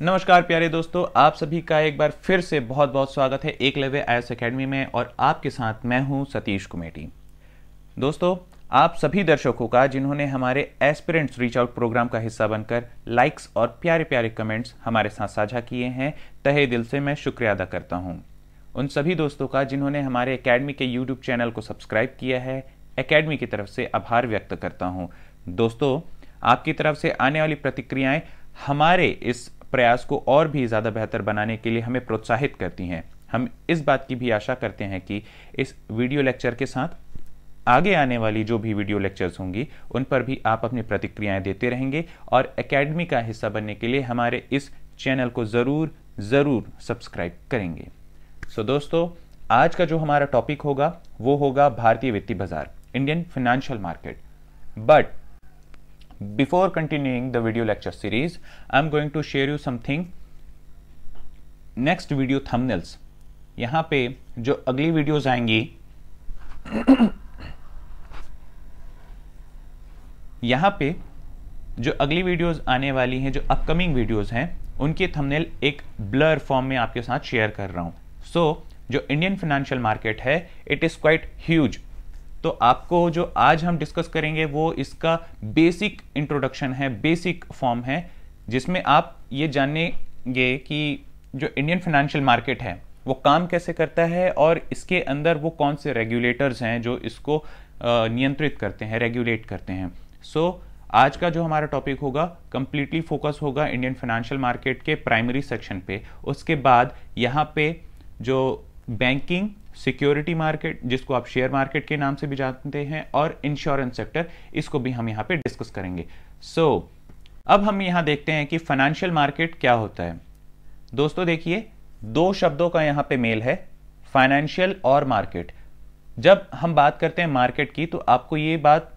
नमस्कार प्यारे दोस्तों आप सभी का एक बार फिर से बहुत बहुत स्वागत है एक लेवे आई एस अकेडमी में और आपके साथ मैं हूं सतीश कुमेटी दोस्तों आप सभी दर्शकों का जिन्होंने हमारे एस्पिरेंट्स रीच आउट प्रोग्राम का हिस्सा बनकर लाइक्स और प्यारे प्यारे कमेंट्स हमारे साथ साझा किए हैं तहे दिल से मैं शुक्रिया अदा करता हूँ उन सभी दोस्तों का जिन्होंने हमारे अकेडमी के यूट्यूब चैनल को सब्सक्राइब किया है अकेडमी की तरफ से आभार व्यक्त करता हूँ दोस्तों आपकी तरफ से आने वाली प्रतिक्रियाएं हमारे इस प्रयास को और भी ज़्यादा बेहतर बनाने के लिए हमें प्रोत्साहित करती हैं हम इस बात की भी आशा करते हैं कि इस वीडियो लेक्चर के साथ आगे आने वाली जो भी वीडियो लेक्चर्स होंगी उन पर भी आप अपनी प्रतिक्रियाएं देते रहेंगे और एकेडमी का हिस्सा बनने के लिए हमारे इस चैनल को ज़रूर ज़रूर सब्सक्राइब करेंगे सो so, दोस्तों आज का जो हमारा टॉपिक होगा वो होगा भारतीय वित्तीय बाजार Indian financial market but Before continuing the video lecture series, I am going to share you something next video thumbnails यहां पे जो अगली वीडियोस आएंगी यहां पे जो अगली वीडियोस आने वाली हैं जो अपकमिंग वीडियोस हैं उनके थंबनेल एक ब्लर फॉर्म में आपके साथ शेयर कर रहा हूं सो so, जो इंडियन फाइनेंशियल मार्केट है इट इज़ क्वाइट ह्यूज तो आपको जो आज हम डिस्कस करेंगे वो इसका बेसिक इंट्रोडक्शन है बेसिक फॉर्म है जिसमें आप ये जानेंगे कि जो इंडियन फाइनेंशियल मार्केट है वो काम कैसे करता है और इसके अंदर वो कौन से रेगुलेटर्स हैं जो इसको नियंत्रित करते हैं रेगुलेट करते हैं सो so, आज का जो हमारा टॉपिक होगा कंप्लीटली फोकस होगा इंडियन फाइनेंशियल मार्केट के प्राइमरी सेक्शन पे उसके बाद यहाँ पे जो बैंकिंग सिक्योरिटी मार्केट जिसको आप शेयर मार्केट के नाम से भी जानते हैं और इंश्योरेंस सेक्टर इसको भी हम यहाँ पे डिस्कस करेंगे सो so, अब हम यहाँ देखते हैं कि फाइनेंशियल मार्केट क्या होता है दोस्तों देखिए दो शब्दों का यहाँ पे मेल है फाइनेंशियल और मार्केट जब हम बात करते हैं मार्केट की तो आपको ये बात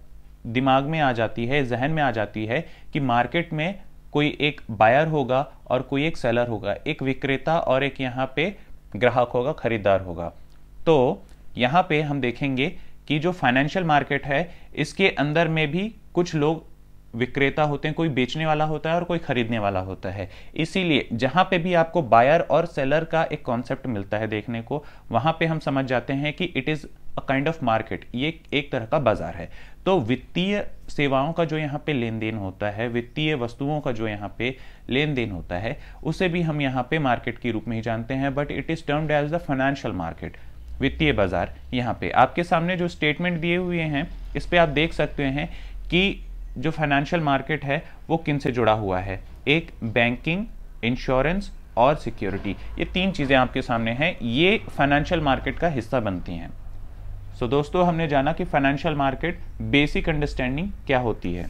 दिमाग में आ जाती है जहन में आ जाती है कि मार्केट में कोई एक बायर होगा और कोई एक सेलर होगा एक विक्रेता और एक यहाँ पे ग्राहक होगा खरीदार होगा तो यहाँ पे हम देखेंगे कि जो फाइनेंशियल मार्केट है इसके अंदर में भी कुछ लोग विक्रेता होते हैं कोई बेचने वाला होता है और कोई खरीदने वाला होता है इसीलिए जहां पे भी आपको बायर और सेलर का एक कॉन्सेप्ट मिलता है देखने को वहां पे हम समझ जाते हैं कि it is a kind of market ये एक तरह का बाजार है तो वित्तीय सेवाओं का जो यहाँ पे लेन देन होता है वित्तीय वस्तुओं का जो यहाँ पे लेन देन होता है उसे भी हम यहाँ पे मार्केट के रूप में ही जानते हैं but it is termed as the financial market वित्तीय बाजार यहाँ पे आपके सामने जो स्टेटमेंट दिए हुए हैं इस पर आप देख सकते हैं कि जो फाइनेंशियल मार्केट है वो किन से जुड़ा हुआ है एक बैंकिंग इंश्योरेंस और सिक्योरिटी ये तीन चीज़ें आपके सामने हैं ये फाइनेंशियल मार्केट का हिस्सा बनती हैं सो so, दोस्तों हमने जाना कि फाइनेंशियल मार्केट बेसिक अंडरस्टैंडिंग क्या होती है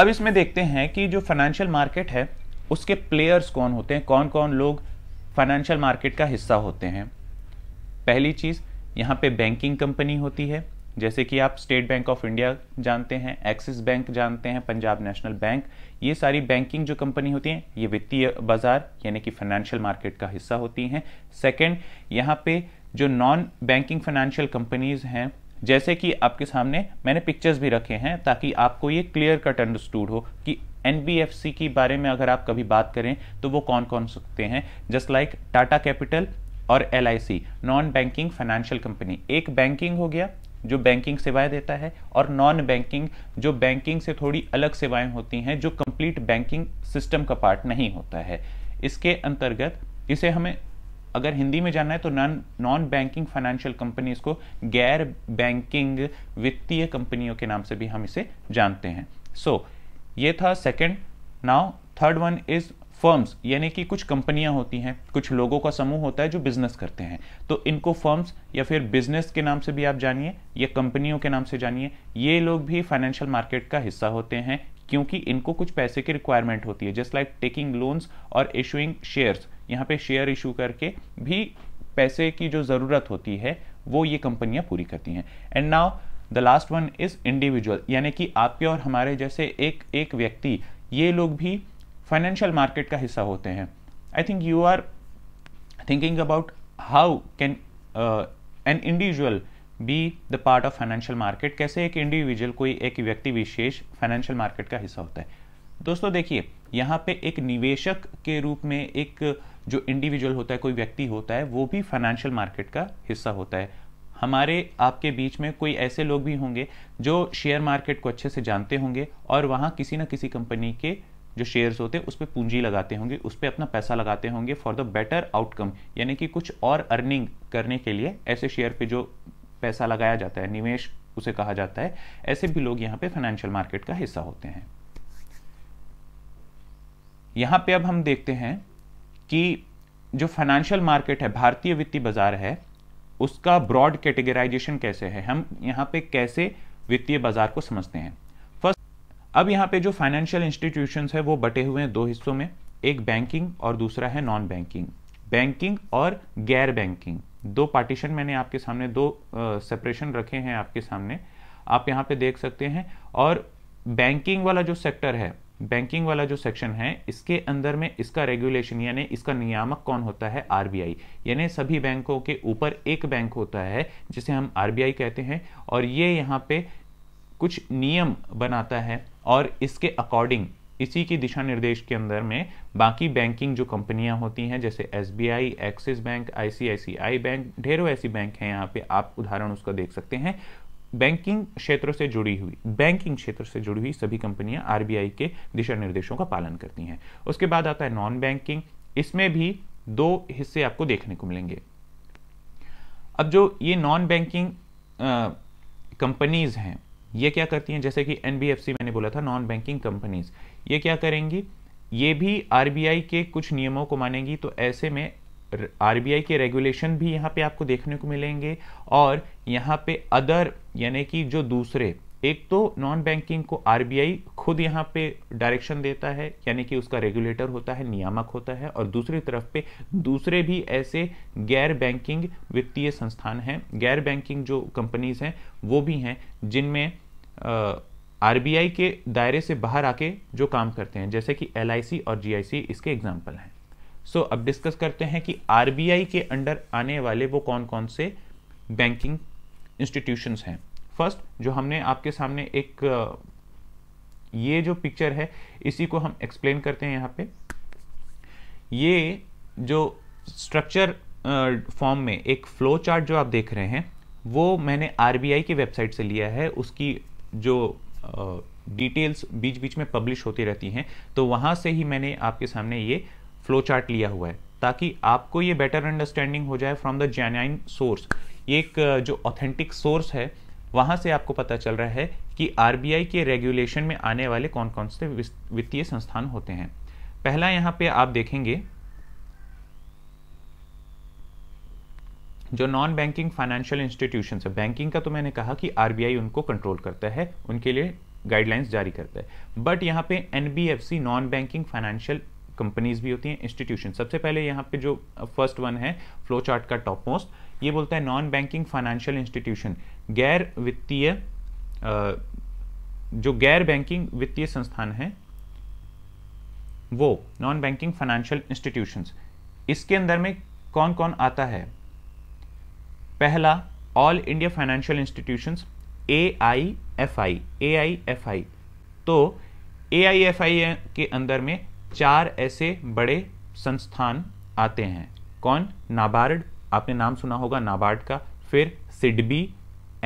अब इसमें देखते हैं कि जो फाइनेंशियल मार्केट है उसके प्लेयर्स कौन होते हैं कौन कौन लोग फाइनेंशियल मार्केट का हिस्सा होते हैं पहली चीज़ यहाँ पे बैंकिंग कंपनी होती है जैसे कि आप स्टेट बैंक ऑफ इंडिया जानते हैं एक्सिस बैंक जानते हैं पंजाब नेशनल बैंक ये सारी बैंकिंग जो कंपनी होती हैं ये वित्तीय बाजार यानी कि फाइनेंशियल मार्केट का हिस्सा होती हैं सेकंड यहाँ पे जो नॉन बैंकिंग फाइनेंशियल कंपनीज हैं जैसे कि आपके सामने मैंने पिक्चर्स भी रखे हैं ताकि आपको ये क्लियर कट अंडरस्टूड हो कि एन के बारे में अगर आप कभी बात करें तो वो कौन कौन सकते हैं जस्ट लाइक टाटा कैपिटल और L non banking financial company एक बैंकिंग हो गया जो बैंकिंग सेवाएं देता है और नॉन बैंकिंग जो बैंकिंग से थोड़ी अलग सेवाएं होती हैं जो कंप्लीट बैंकिंग सिस्टम का पार्ट नहीं होता है इसके अंतर्गत इसे हमें अगर हिंदी में जानना है तो non non banking financial companies को गैर बैंकिंग वित्तीय कंपनियों के नाम से भी हम इसे जानते हैं सो so, ये था second now third one is firms यानी कि कुछ कंपनियां होती हैं कुछ लोगों का समूह होता है जो बिजनेस करते हैं तो इनको फर्म्स या फिर बिजनेस के नाम से भी आप जानिए या कंपनियों के नाम से जानिए ये लोग भी फाइनेंशियल मार्केट का हिस्सा होते हैं क्योंकि इनको कुछ पैसे की रिक्वायरमेंट होती है जस्ट लाइक टेकिंग लोन्स और इशूइंग शेयर्स यहाँ पे शेयर इशू करके भी पैसे की जो ज़रूरत होती है वो ये कंपनियाँ पूरी करती हैं and now the last one is individual यानी कि आपके और हमारे जैसे एक एक व्यक्ति ये लोग भी फाइनेंशियल मार्केट का हिस्सा होते हैं I think you are thinking about how can an individual be the part of financial market कैसे एक इंडिविजुअल कोई एक व्यक्ति विशेष फाइनेंशियल मार्केट का हिस्सा होता है दोस्तों देखिए यहाँ पे एक निवेशक के रूप में एक जो इंडिविजुअल होता है कोई व्यक्ति होता है वो भी फाइनेंशियल मार्केट का हिस्सा होता है हमारे आपके बीच में कोई ऐसे लोग भी होंगे जो शेयर मार्केट को अच्छे से जानते होंगे और वहाँ किसी ना किसी कंपनी के जो शेयर्स होते हैं उस पर पूंजी लगाते होंगे उस पर अपना पैसा लगाते होंगे फॉर द बेटर आउटकम यानी कि कुछ और अर्निंग करने के लिए ऐसे शेयर पे जो पैसा लगाया जाता है निवेश उसे कहा जाता है ऐसे भी लोग यहाँ पे फाइनेंशियल मार्केट का हिस्सा होते हैं यहाँ पे अब हम देखते हैं कि जो फाइनेंशियल मार्केट है भारतीय वित्तीय बाजार है उसका ब्रॉड कैटेगराइजेशन कैसे है हम यहाँ पे कैसे वित्तीय बाजार को समझते हैं अब यहाँ पे जो फाइनेंशियल इंस्टीट्यूशन है वो बटे हुए हैं दो हिस्सों में एक बैंकिंग और दूसरा है नॉन बैंकिंग बैंकिंग और गैर बैंकिंग दो पार्टीशन मैंने आपके सामने दो सेपरेशन uh, रखे हैं आपके सामने आप यहाँ पे देख सकते हैं और बैंकिंग वाला जो सेक्टर है बैंकिंग वाला जो सेक्शन है इसके अंदर में इसका रेगुलेशन यानी इसका नियामक कौन होता है आरबीआई यानी सभी बैंकों के ऊपर एक बैंक होता है जिसे हम आरबीआई कहते हैं और ये यहाँ पे कुछ नियम बनाता है और इसके अकॉर्डिंग इसी की दिशा निर्देश के अंदर में बाकी बैंकिंग जो कंपनियां होती हैं जैसे as Axis bank ICICI bank ढेरों ऐसी बैंक हैं यहाँ पे आप उदाहरण उसका देख सकते हैं बैंकिंग क्षेत्र से जुड़ी हुई बैंकिंग क्षेत्र से जुड़ी हुई सभी कंपनियां आरबीआई के दिशा निर्देशों का पालन करती हैं उसके बाद आता है नॉन बैंकिंग इसमें भी दो हिस्से आपको देखने को मिलेंगे अब जो ये नॉन बैंकिंग कंपनीज हैं ये क्या करती हैं जैसे कि एन मैंने बोला था नॉन बैंकिंग कंपनीज ये क्या करेंगी ये भी आर के कुछ नियमों को मानेंगी तो ऐसे में आर के रेगुलेशन भी यहाँ पे आपको देखने को मिलेंगे और यहाँ पे अदर यानी कि जो दूसरे एक तो नॉन बैंकिंग को आर खुद यहाँ पे डायरेक्शन देता है यानी कि उसका रेगुलेटर होता है नियामक होता है और दूसरी तरफ पे दूसरे भी ऐसे गैर बैंकिंग वित्तीय संस्थान हैं गैर बैंकिंग जो कंपनीज हैं वो भी हैं जिनमें आई के दायरे से बाहर आके जो काम करते हैं जैसे कि एल और जी इसके एग्जाम्पल हैं सो so, अब डिस्कस करते हैं कि आई के अंडर आने वाले वो कौन कौन से बैंकिंग इंस्टीट्यूशंस हैं फर्स्ट जो हमने आपके सामने एक ये जो पिक्चर है इसी को हम एक्सप्लेन करते हैं यहाँ पे ये जो स्ट्रक्चर फॉर्म में एक फ्लो चार्ट जो आप देख रहे हैं वो मैंने आई की वेबसाइट से लिया है उसकी जो डिटेल्स बीच बीच में पब्लिश होती रहती हैं तो वहाँ से ही मैंने आपके सामने ये फ्लो चार्ट लिया हुआ है ताकि आपको ये बेटर अंडरस्टैंडिंग हो जाए फ्रॉम द जेन्यन सोर्स एक जो ऑथेंटिक सोर्स है वहाँ से आपको पता चल रहा है कि आर के रेगुलेशन में आने वाले कौन कौन से वित्तीय संस्थान होते हैं पहला यहाँ पे आप देखेंगे जो नॉन बैंकिंग फाइनेंशियल इंस्टीट्यूशन है बैंकिंग का तो मैंने कहा कि आर उनको कंट्रोल करता है उनके लिए गाइडलाइंस जारी करता है बट यहाँ पे an non banking financial companies भी होती हैं इंस्टीट्यूशन सबसे पहले यहाँ पे जो फर्स्ट uh, वन है फ्लो चार्ट का टॉप मोस्ट ये बोलता है नॉन बैंकिंग फाइनेंशियल इंस्टीट्यूशन गैर वित्तीय uh, जो गैर बैंकिंग वित्तीय संस्थान है वो नॉन बैंकिंग फाइनेंशियल इंस्टीट्यूशंस इसके अंदर में कौन कौन आता है पहला all India financial institutions A I F I A I F I तो ए आई एफ आई के अंदर में चार ऐसे बड़े संस्थान आते हैं कौन नाबार्ड आपने नाम सुना होगा नाबार्ड का फिर सिडबी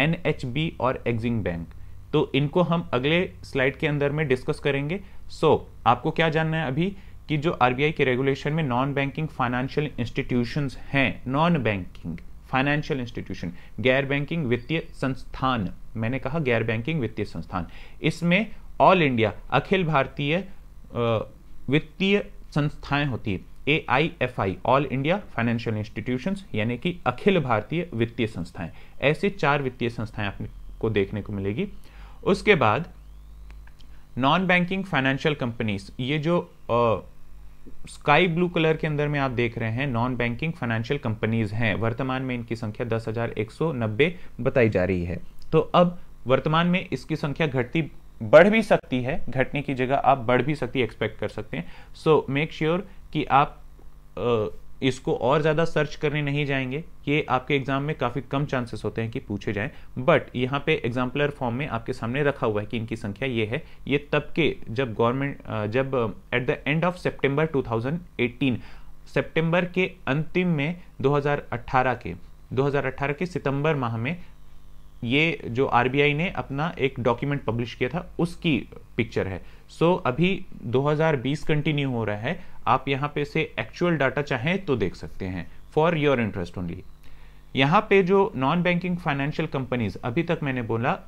एन एच बी और एग्जिम बैंक तो इनको हम अगले स्लाइड के अंदर में डिस्कस करेंगे सो so, आपको क्या जानना है अभी कि जो आरबीआई के रेगुलेशन में नॉन बैंकिंग फाइनेंशियल इंस्टीट्यूशंस हैं नॉन बैंकिंग फाइनेंशियल इंस्टीट्यूशन गैर बैंकिंग वित्तीय संस्थान मैंने कहा गैर बैंकिंग वित्तीय संस्थान इसमें ऑल इंडिया अखिल भारतीय वित्तीय संस्थाएं होती है A I F I all India financial institution यानी कि अखिल भारतीय वित्तीय संस्थाएं ऐसे चार वित्तीय संस्थाएं आपको देखने को मिलेगी उसके बाद नॉन बैंकिंग फाइनेंशियल कंपनीज ये जो uh, स्काई ब्लू कलर के अंदर में आप देख रहे हैं नॉन बैंकिंग फाइनेंशियल कंपनीज हैं वर्तमान में इनकी संख्या दस हजार एक सौ नब्बे बताई जा रही है तो अब वर्तमान में इसकी संख्या घटती बढ़ भी सकती है घटने की जगह आप बढ़ भी सकती एक्सपेक्ट कर सकते हैं सो मेक श्योर कि आप आ, इसको और ज़्यादा सर्च करने नहीं जाएंगे ये आपके एग्जाम में काफ़ी कम चांसेस होते हैं कि पूछे जाएं बट यहाँ पे एग्जाम्पलर फॉर्म में आपके सामने रखा हुआ है कि इनकी संख्या ये है ये तब के जब गवर्नमेंट जब at the end of September to सितंबर के अंतिम में 2018 के 2018 के सितंबर माह में ये जो आर ने अपना एक डॉक्यूमेंट पब्लिश किया था उसकी पिक्चर है सो so, अभी 2020 कंटिन्यू हो रहा है आप यहाँ पे से एक्चुअल डाटा चाहें तो देख सकते हैं फॉर योर इंटरेस्ट ओनली यहाँ पे जो नॉन बैंकिंग फाइनेंशियल कंपनीज अभी तक मैंने बोला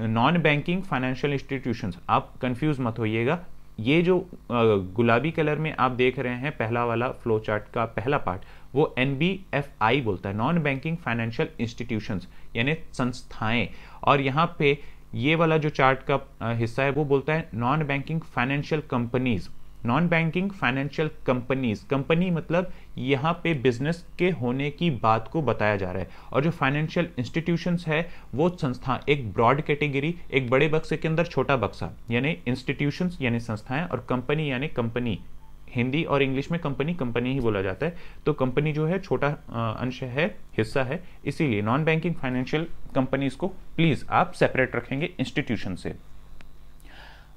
नॉन बैंकिंग फाइनेंशियल इंस्टीट्यूशंस आप कंफ्यूज मत होइएगा ये जो गुलाबी कलर में आप देख रहे हैं पहला वाला फ्लो चार्ट का पहला पार्ट वो एन बोलता है नॉन बैंकिंग फाइनेंशियल इंस्टीट्यूशंस यानी संस्थाएं और यहाँ पे ये वाला जो चार्ट का हिस्सा है वो बोलता है non banking financial companies non banking financial companies company मतलब यहाँ पे बिजनेस के होने की बात को बताया जा रहा है और जो फाइनेंशियल इंस्टीट्यूशंस है वो संस्था एक ब्रॉड कैटेगरी एक बड़े बक्से के अंदर छोटा बक्सा यानी इंस्टीट्यूशंस यानी संस्थाएं और कंपनी यानी कंपनी हिंदी और इंग्लिश में कंपनी कंपनी ही बोला जाता है तो कंपनी जो है छोटा अंश है हिस्सा है इसीलिए नॉन बैंकिंग फाइनेंशियल कंपनीज को प्लीज आप सेपरेट रखेंगे इंस्टीट्यूशन से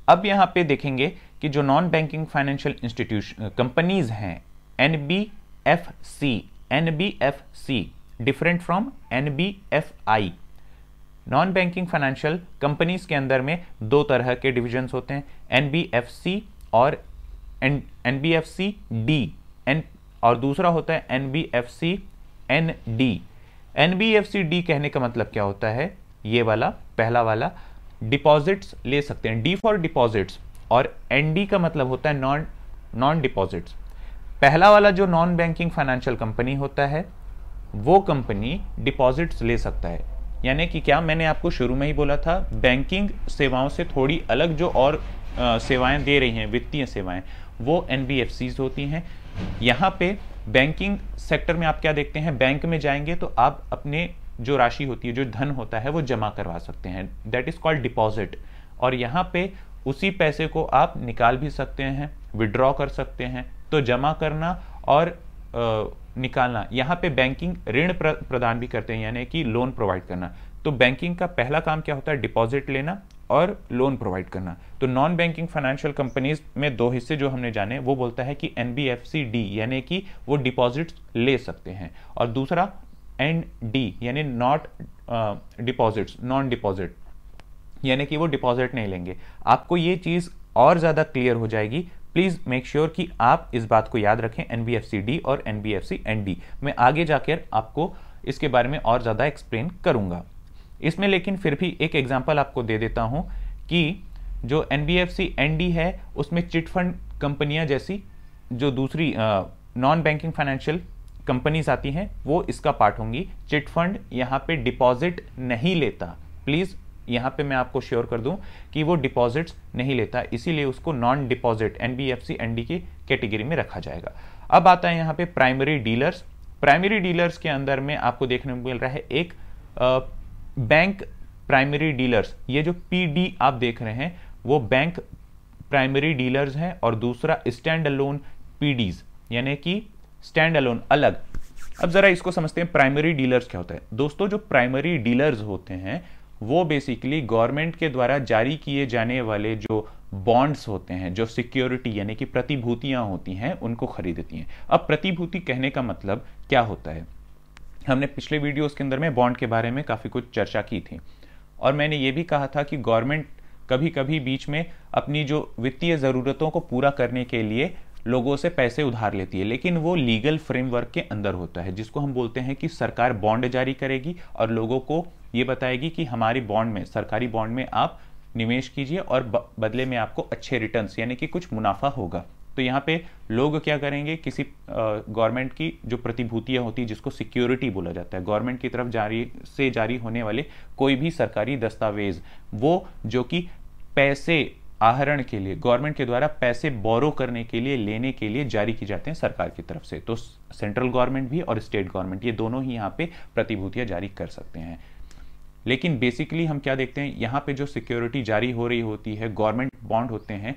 अब यहाँ पे देखेंगे कि जो non banking financial institution companies हैं N B F C N B F C different from N B F I non banking financial companies के अंदर में दो तरह के डिविजन्स होते हैं एन बी एफ सी और N B F C D N और दूसरा होता है N B F C N D N B F C D कहने का मतलब क्या होता है ये वाला पहला वाला डिपॉजिट्स ले सकते हैं डी फॉर डिपॉजिट्स और एनडी का मतलब होता है नॉन नॉन डिपॉजिट्स पहला वाला जो नॉन बैंकिंग फाइनेंशियल कंपनी होता है वो कंपनी डिपॉजिट्स ले सकता है यानी कि क्या मैंने आपको शुरू में ही बोला था बैंकिंग सेवाओं से थोड़ी अलग जो और आ, सेवाएं दे रही हैं वित्तीय सेवाएं वो एन होती हैं यहाँ पे बैंकिंग सेक्टर में आप क्या देखते हैं बैंक में जाएंगे तो आप अपने जो राशि होती है जो धन होता है वो जमा करवा सकते हैं दैट इज कॉल्ड डिपॉजिट और यहाँ पे उसी पैसे को आप निकाल भी सकते हैं विड्रॉ कर सकते हैं तो जमा करना और निकालना यहाँ पे बैंकिंग ऋण प्रदान भी करते हैं यानी कि लोन प्रोवाइड करना तो बैंकिंग का पहला काम क्या होता है डिपॉजिट लेना और लोन प्रोवाइड करना तो नॉन बैंकिंग फाइनेंशियल कंपनीज में दो हिस्से जो हमने जाने वो बोलता है कि एन डी यानी कि वो डिपॉजिट ले सकते हैं और दूसरा एन डी यानी नॉट डिपॉजिट्स नॉन डिपॉजिट यानी कि वो डिपॉजिट नहीं लेंगे आपको ये चीज़ और ज़्यादा क्लियर हो जाएगी प्लीज़ मेक श्योर कि आप इस बात को याद रखें N B F C D और N B F C N D मैं आगे जाकर आपको इसके बारे में और ज़्यादा एक्सप्लेन करूँगा इसमें लेकिन फिर भी एक एग्जाम्पल आपको दे देता हूँ कि जो N B F C N D है उसमें चिटफंड कंपनियाँ जैसी जो दूसरी नॉन बैंकिंग फाइनेंशियल कंपनीज आती हैं वो इसका पार्ट होंगी चिटफंड यहाँ पे डिपॉजिट नहीं लेता प्लीज़ यहाँ पे मैं आपको श्योर कर दूं कि वो डिपॉजिट्स नहीं लेता इसीलिए उसको नॉन डिपॉजिट एनबीएफसी एनडी की कैटेगरी में रखा जाएगा अब आता है यहाँ पे प्राइमरी डीलर्स प्राइमरी डीलर्स के अंदर में आपको देखने को मिल रहा है एक बैंक प्राइमरी डीलर्स ये जो पीडी आप देख रहे हैं वो बैंक प्राइमरी डीलर्स हैं और दूसरा स्टैंड अलोन पीडीज यानी कि स्टैंड अलोन अलग अब जरा इसको समझते हैं प्राइमरी डीलर्स क्या होता है दोस्तों जो प्राइमरी डीलर्स होते हैं वो बेसिकली गवर्नमेंट के द्वारा जारी किए जाने वाले जो बॉन्ड्स होते हैं जो सिक्योरिटी यानी कि प्रतिभूतियां होती हैं उनको खरीदती हैं अब प्रतिभूति कहने का मतलब क्या होता है हमने पिछले वीडियोस के अंदर में बॉन्ड के बारे में काफ़ी कुछ चर्चा की थी और मैंने ये भी कहा था कि गवर्नमेंट कभी कभी बीच में अपनी जो वित्तीय ज़रूरतों को पूरा करने के लिए लोगों से पैसे उधार लेती है लेकिन वो लीगल फ्रेमवर्क के अंदर होता है जिसको हम बोलते हैं कि सरकार बॉन्ड जारी करेगी और लोगों को ये बताएगी कि हमारी बॉन्ड में सरकारी बॉन्ड में आप निवेश कीजिए और बदले में आपको अच्छे रिटर्न यानी कि कुछ मुनाफा होगा तो यहाँ पे लोग क्या करेंगे किसी गवर्नमेंट की जो प्रतिभूतियाँ होती है जिसको सिक्योरिटी बोला जाता है गवर्नमेंट की तरफ जारी से जारी होने वाले कोई भी सरकारी दस्तावेज वो जो कि पैसे आहरण के लिए गवर्नमेंट के द्वारा पैसे बोरो करने के लिए लेने के लिए जारी की जाते हैं सरकार की तरफ से तो सेंट्रल गवर्नमेंट भी और स्टेट गवर्नमेंट ये दोनों ही यहाँ पे प्रतिभूतियां जारी कर सकते हैं लेकिन बेसिकली हम क्या देखते हैं यहाँ पे जो सिक्योरिटी जारी हो रही होती है गवर्नमेंट बॉन्ड होते हैं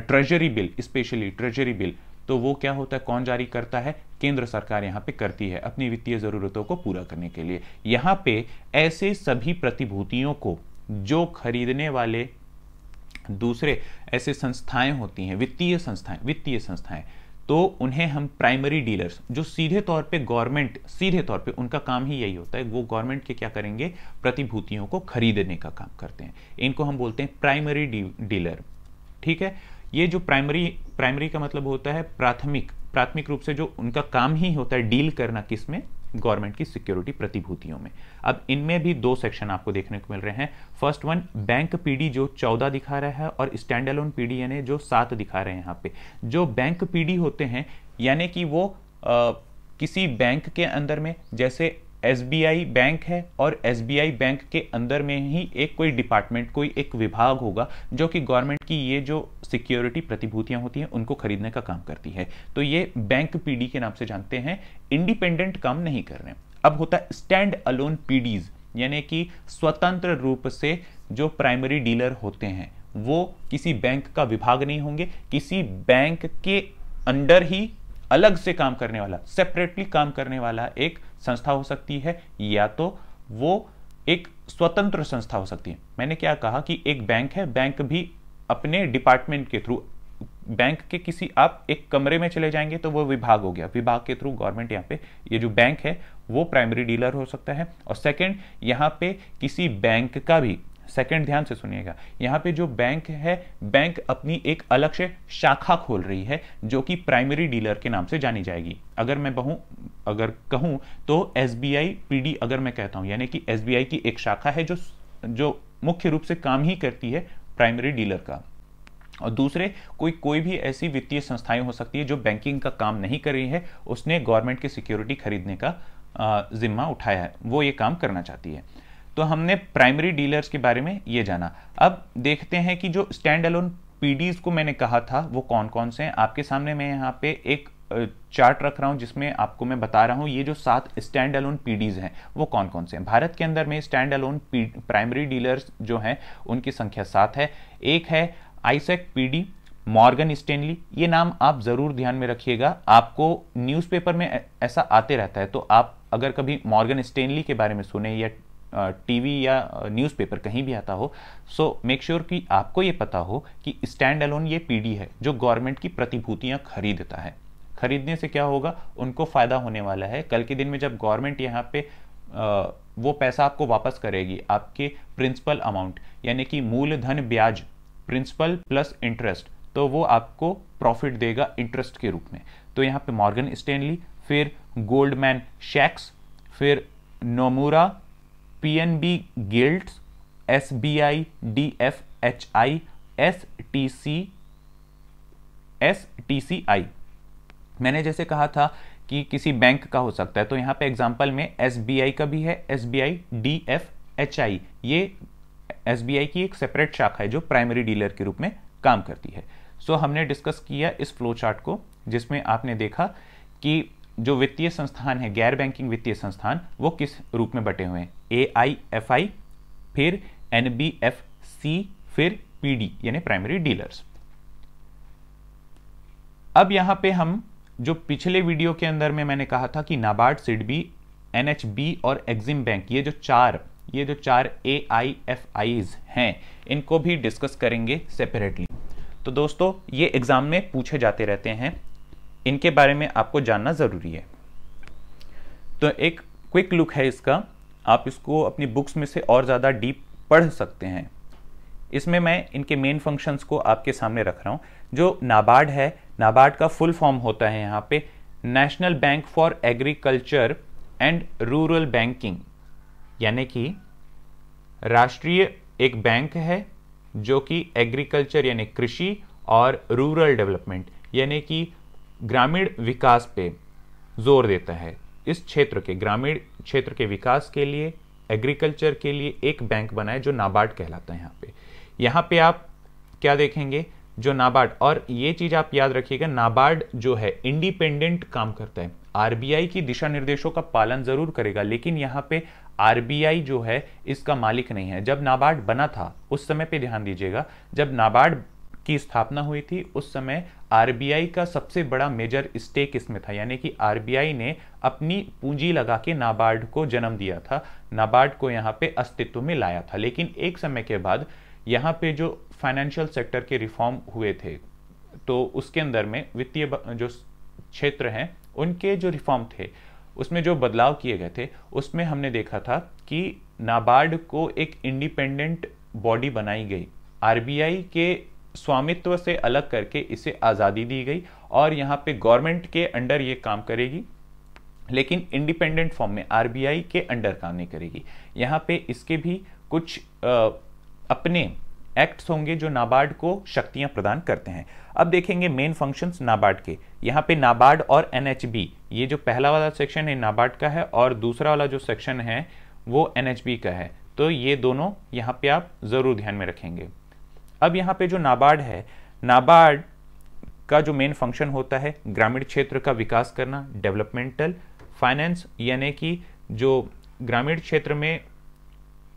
treasury bill specially treasury bill तो वो क्या होता है कौन जारी करता है केंद्र सरकार यहाँ पे करती है अपनी वित्तीय जरूरतों को पूरा करने के लिए यहाँ पे ऐसे सभी प्रतिभूतियों को जो खरीदने वाले दूसरे ऐसे संस्थाएं होती हैं वित्तीय संस्थाएं वित्तीय संस्थाएं तो उन्हें हम प्राइमरी डीलर्स जो सीधे तौर पे गवर्नमेंट सीधे तौर पे उनका काम ही यही होता है वो गवर्नमेंट के क्या करेंगे प्रतिभूतियों को खरीदने का काम करते हैं इनको हम बोलते हैं प्राइमरी डीलर ठीक है ये जो प्राइमरी प्राइमरी का मतलब होता है प्राथमिक प्राथमिक रूप से जो उनका काम ही होता है डील करना किस में गवर्नमेंट की सिक्योरिटी प्रतिभूतियों में अब इनमें भी दो सेक्शन आपको देखने को मिल रहे हैं फर्स्ट वन बैंक पीडी जो चौदह दिखा रहा है और स्टैंड अलोन पीडी यानी जो सात दिखा रहे हैं यहाँ पे जो बैंक पीडी होते हैं यानी कि वो आ, किसी बैंक के अंदर में जैसे एस बैंक है और एस बैंक के अंदर में ही एक कोई डिपार्टमेंट कोई एक विभाग होगा जो कि गवर्नमेंट की ये जो सिक्योरिटी प्रतिभूतियां होती हैं उनको खरीदने का काम करती है तो ये बैंक पीडी के नाम से जानते हैं इंडिपेंडेंट काम नहीं कर रहे अब होता है स्टैंड अलोन पीडीज यानी कि स्वतंत्र रूप से जो प्राइमरी डीलर होते हैं वो किसी बैंक का विभाग नहीं होंगे किसी बैंक के अंडर ही अलग से काम करने वाला सेपरेटली काम करने वाला एक संस्था हो सकती है या तो वो एक स्वतंत्र संस्था हो सकती है मैंने क्या कहा कि एक बैंक है बैंक भी अपने डिपार्टमेंट के थ्रू बैंक के किसी आप एक कमरे में चले जाएंगे तो वो विभाग हो गया विभाग के थ्रू गवर्नमेंट यहाँ पे ये जो बैंक है वो प्राइमरी डीलर हो सकता है और सेकंड यहाँ पे किसी बैंक का भी सेकंड ध्यान से सुनिएगा यहाँ पे जो बैंक है बैंक अपनी एक अलग से शाखा खोल रही है जो कि प्राइमरी डीलर के नाम से जानी जाएगी अगर मैं बहू अगर कहूँ तो एस बी आई अगर मैं कहता हूँ यानी कि एस की एक शाखा है जो जो मुख्य रूप से काम ही करती है प्राइमरी डीलर का और दूसरे कोई कोई भी ऐसी वित्तीय संस्थाएं हो सकती है जो बैंकिंग का काम नहीं कर रही है उसने गवर्नमेंट की सिक्योरिटी खरीदने का जिम्मा उठाया है वो ये काम करना चाहती है तो हमने प्राइमरी डीलर्स के बारे में ये जाना अब देखते हैं कि जो स्टैंड अलोन पीडीज को मैंने कहा था वो कौन कौन से हैं आपके सामने मैं यहाँ पे एक चार्ट रख रहा हूं जिसमें आपको मैं बता रहा हूं ये जो सात स्टैंड अलोन पीडीज हैं वो कौन कौन से हैं भारत के अंदर में स्टैंड अलोन प्राइमरी डीलर्स जो हैं उनकी संख्या सात है एक है आईसेक पीडी मॉर्गन स्टेनली ये नाम आप ज़रूर ध्यान में रखिएगा आपको न्यूज़पेपर में ऐसा आते रहता है तो आप अगर कभी मॉर्गन स्टेनली के बारे में सुने या टीवी या न्यूज़पेपर कहीं भी आता हो सो मेक श्योर कि आपको ये पता हो कि स्टैंड अलोन ये पीडी है जो गवर्नमेंट की प्रतिभूतियाँ खरीदता है खरीदने से क्या होगा उनको फ़ायदा होने वाला है कल के दिन में जब गवर्नमेंट यहाँ पे आ, वो पैसा आपको वापस करेगी आपके प्रिंसिपल अमाउंट यानी कि मूलधन ब्याज प्रिंसिपल प्लस इंटरेस्ट तो वो आपको प्रॉफिट देगा इंटरेस्ट के रूप में तो यहाँ पे मॉर्गन स्टेनली फिर गोल्डमैन शैक्स फिर Nomura P N B gilt S B I D F H I S T C S T C I मैंने जैसे कहा था कि किसी बैंक का हो सकता है तो यहां पे एग्जाम्पल में एस बी आई का भी है S B I D F H I ये एस बी आई की एक सेपरेट शाखा है जो प्राइमरी डीलर के रूप में काम करती है सो so, हमने डिस्कस किया इस फ्लो चार्ट को जिसमें आपने देखा कि जो वित्तीय संस्थान है गैर बैंकिंग वित्तीय संस्थान वो किस रूप में बटे हुए हैं ए आई एफ आई फिर एन बी एफ सी फिर पीडी यानी प्राइमरी डीलर्स अब यहां पे हम जो पिछले वीडियो के अंदर में मैंने कहा था कि नाबार्ड सिडबी एनएचबी और एग्जिम बैंक ये जो चार ये जो चार ए आई एफ आईज हैं इनको भी डिस्कस करेंगे सेपरेटली तो दोस्तों ये एग्जाम में पूछे जाते रहते हैं इनके बारे में आपको जानना ज़रूरी है तो एक क्विक लुक है इसका आप इसको अपनी बुक्स में से और ज़्यादा डीप पढ़ सकते हैं इसमें मैं इनके मेन फंक्शंस को आपके सामने रख रहा हूं जो नाबार्ड है नाबार्ड का फुल फॉर्म होता है यहां पे national bank for agriculture and rural banking यानी कि राष्ट्रीय एक बैंक है जो कि एग्रीकल्चर यानी कृषि और रूरल डेवलपमेंट यानी कि ग्रामीण विकास पे जोर देता है इस क्षेत्र के ग्रामीण क्षेत्र के विकास के लिए एग्रीकल्चर के लिए एक बैंक बनाए जो नाबार्ड कहलाता है यहाँ पे यहाँ पे आप क्या देखेंगे जो नाबार्ड और ये चीज आप याद रखिएगा नाबार्ड जो है इंडिपेंडेंट काम करता है आरबीआई की दिशा निर्देशों का पालन जरूर करेगा लेकिन यहाँ पे आरबीआई जो है इसका मालिक नहीं है जब नाबार्ड बना था उस समय पे ध्यान दीजिएगा जब नाबार्ड की स्थापना हुई थी उस समय आरबीआई का सबसे बड़ा मेजर स्टेक इसमें था यानी कि आरबीआई ने अपनी पूंजी लगा के नाबार्ड को जन्म दिया था नाबार्ड को यहाँ पे अस्तित्व में लाया था लेकिन एक समय के बाद यहाँ पे जो फाइनेंशियल सेक्टर के रिफॉर्म हुए थे तो उसके अंदर में वित्तीय जो क्षेत्र हैं उनके जो रिफॉर्म थे उसमें जो बदलाव किए गए थे उसमें हमने देखा था कि नाबार्ड को एक इंडिपेंडेंट बॉडी बनाई गई आरबीआई के स्वामित्व से अलग करके इसे आज़ादी दी गई और यहाँ पे गवर्नमेंट के अंडर ये काम करेगी लेकिन इंडिपेंडेंट फॉर्म में आरबीआई के अंडर काम नहीं करेगी यहाँ पे इसके भी कुछ आ, अपने एक्ट्स होंगे जो नाबार्ड को शक्तियां प्रदान करते हैं अब देखेंगे मेन फंक्शंस नाबार्ड के यहाँ पे नाबार्ड और एनएचबी ये जो पहला वाला सेक्शन है नाबार्ड का है और दूसरा वाला जो सेक्शन है वो एनएचबी का है तो ये दोनों यहाँ पे आप ज़रूर ध्यान में रखेंगे अब यहाँ पे जो नाबार्ड है नाबार्ड का जो मेन फंक्शन होता है ग्रामीण क्षेत्र का विकास करना डेवलपमेंटल फाइनेंस यानी कि जो ग्रामीण क्षेत्र में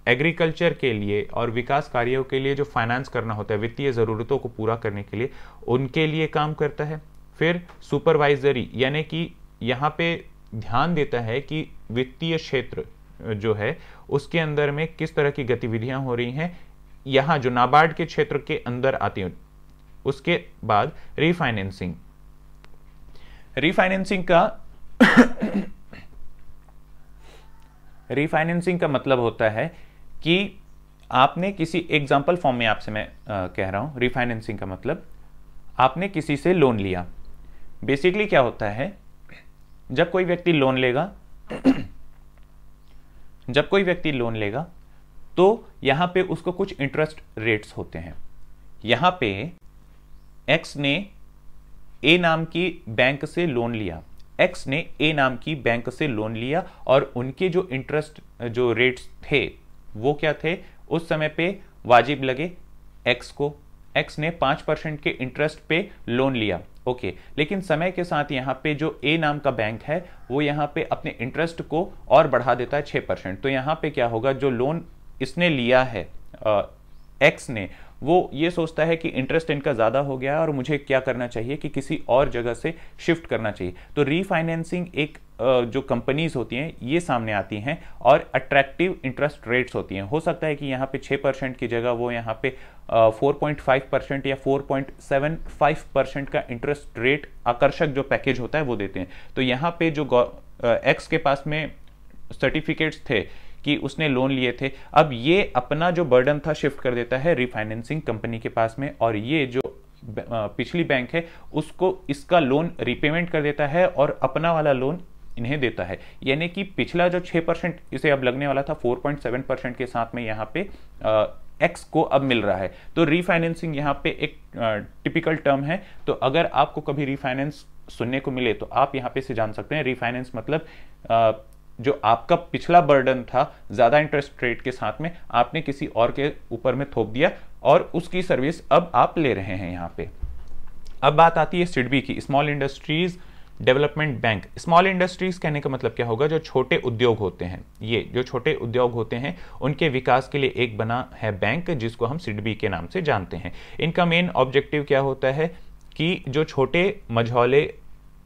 एग्रीकल्चर के लिए और विकास कार्यों के लिए जो फाइनेंस करना होता है वित्तीय ज़रूरतों को पूरा करने के लिए उनके लिए काम करता है फिर सुपरवाइजरी यानी कि यहाँ पे ध्यान देता है कि वित्तीय क्षेत्र जो है उसके अंदर में किस तरह की गतिविधियां हो रही हैं यहां जो नाबार्ड के क्षेत्र के अंदर आती है उसके बाद रिफाइनेंसिंग रिफाइनेंसिंग का रिफाइनेंसिंग का मतलब होता है कि आपने किसी एग्जाम्पल फॉर्म में आपसे मैं आ, कह रहा हूं रिफाइनेंसिंग का मतलब आपने किसी से लोन लिया बेसिकली क्या होता है जब कोई व्यक्ति लोन लेगा जब कोई व्यक्ति लोन लेगा तो यहां पे उसको कुछ इंटरेस्ट रेट्स होते हैं यहां पे एक्स ने ए नाम की बैंक से लोन लिया एक्स ने ए नाम की बैंक से लोन लिया और उनके जो इंटरेस्ट जो रेट्स थे वो क्या थे उस समय पे वाजिब लगे एक्स को एक्स ने पांच परसेंट के इंटरेस्ट पे लोन लिया ओके okay. लेकिन समय के साथ यहां पे जो ए नाम का बैंक है वो यहां पे अपने इंटरेस्ट को और बढ़ा देता है छह परसेंट तो यहां पे क्या होगा जो लोन इसने लिया है एक्स ने वो ये सोचता है कि इंटरेस्ट इनका ज़्यादा हो गया और मुझे क्या करना चाहिए कि किसी और जगह से शिफ्ट करना चाहिए तो रीफाइनेंसिंग एक जो कंपनीज होती हैं ये सामने आती हैं और अट्रैक्टिव इंटरेस्ट रेट्स होती हैं हो सकता है कि यहाँ पे छः परसेंट की जगह वो यहाँ पे फोर पॉइंट फाइव परसेंट या four point seven five percent का इंटरेस्ट रेट आकर्षक जो पैकेज होता है वो देते हैं तो यहाँ पे जो एक्स के पास में सर्टिफिकेट्स थे कि उसने लोन लिए थे अब ये अपना जो बर्डन था शिफ्ट कर देता है रिफाइनेंसिंग कंपनी के पास में और ये जो पिछली बैंक है उसको इसका लोन रिपेमेंट कर देता है और अपना वाला लोन इन्हें देता है यानी कि पिछला जो 6 परसेंट इसे अब लगने वाला था 4.7 परसेंट के साथ में यहाँ पे आ, एक्स को अब मिल रहा है तो रीफाइनेंसिंग यहाँ पे एक टिपिकल टर्म है तो अगर आपको कभी रीफाइनेंस सुनने को मिले तो आप यहाँ पे से जान सकते हैं रीफाइनेंस मतलब जो आपका पिछला बर्डन था ज़्यादा इंटरेस्ट रेट के साथ में आपने किसी और के ऊपर में थोप दिया और उसकी सर्विस अब आप ले रहे हैं यहाँ पे अब बात आती है सिडबी की small industries development bank small industries कहने का मतलब क्या होगा जो छोटे उद्योग होते हैं ये जो छोटे उद्योग होते हैं उनके विकास के लिए एक बना है बैंक जिसको हम सिडबी के नाम से जानते हैं इनका मेन ऑब्जेक्टिव क्या होता है कि जो छोटे मझौले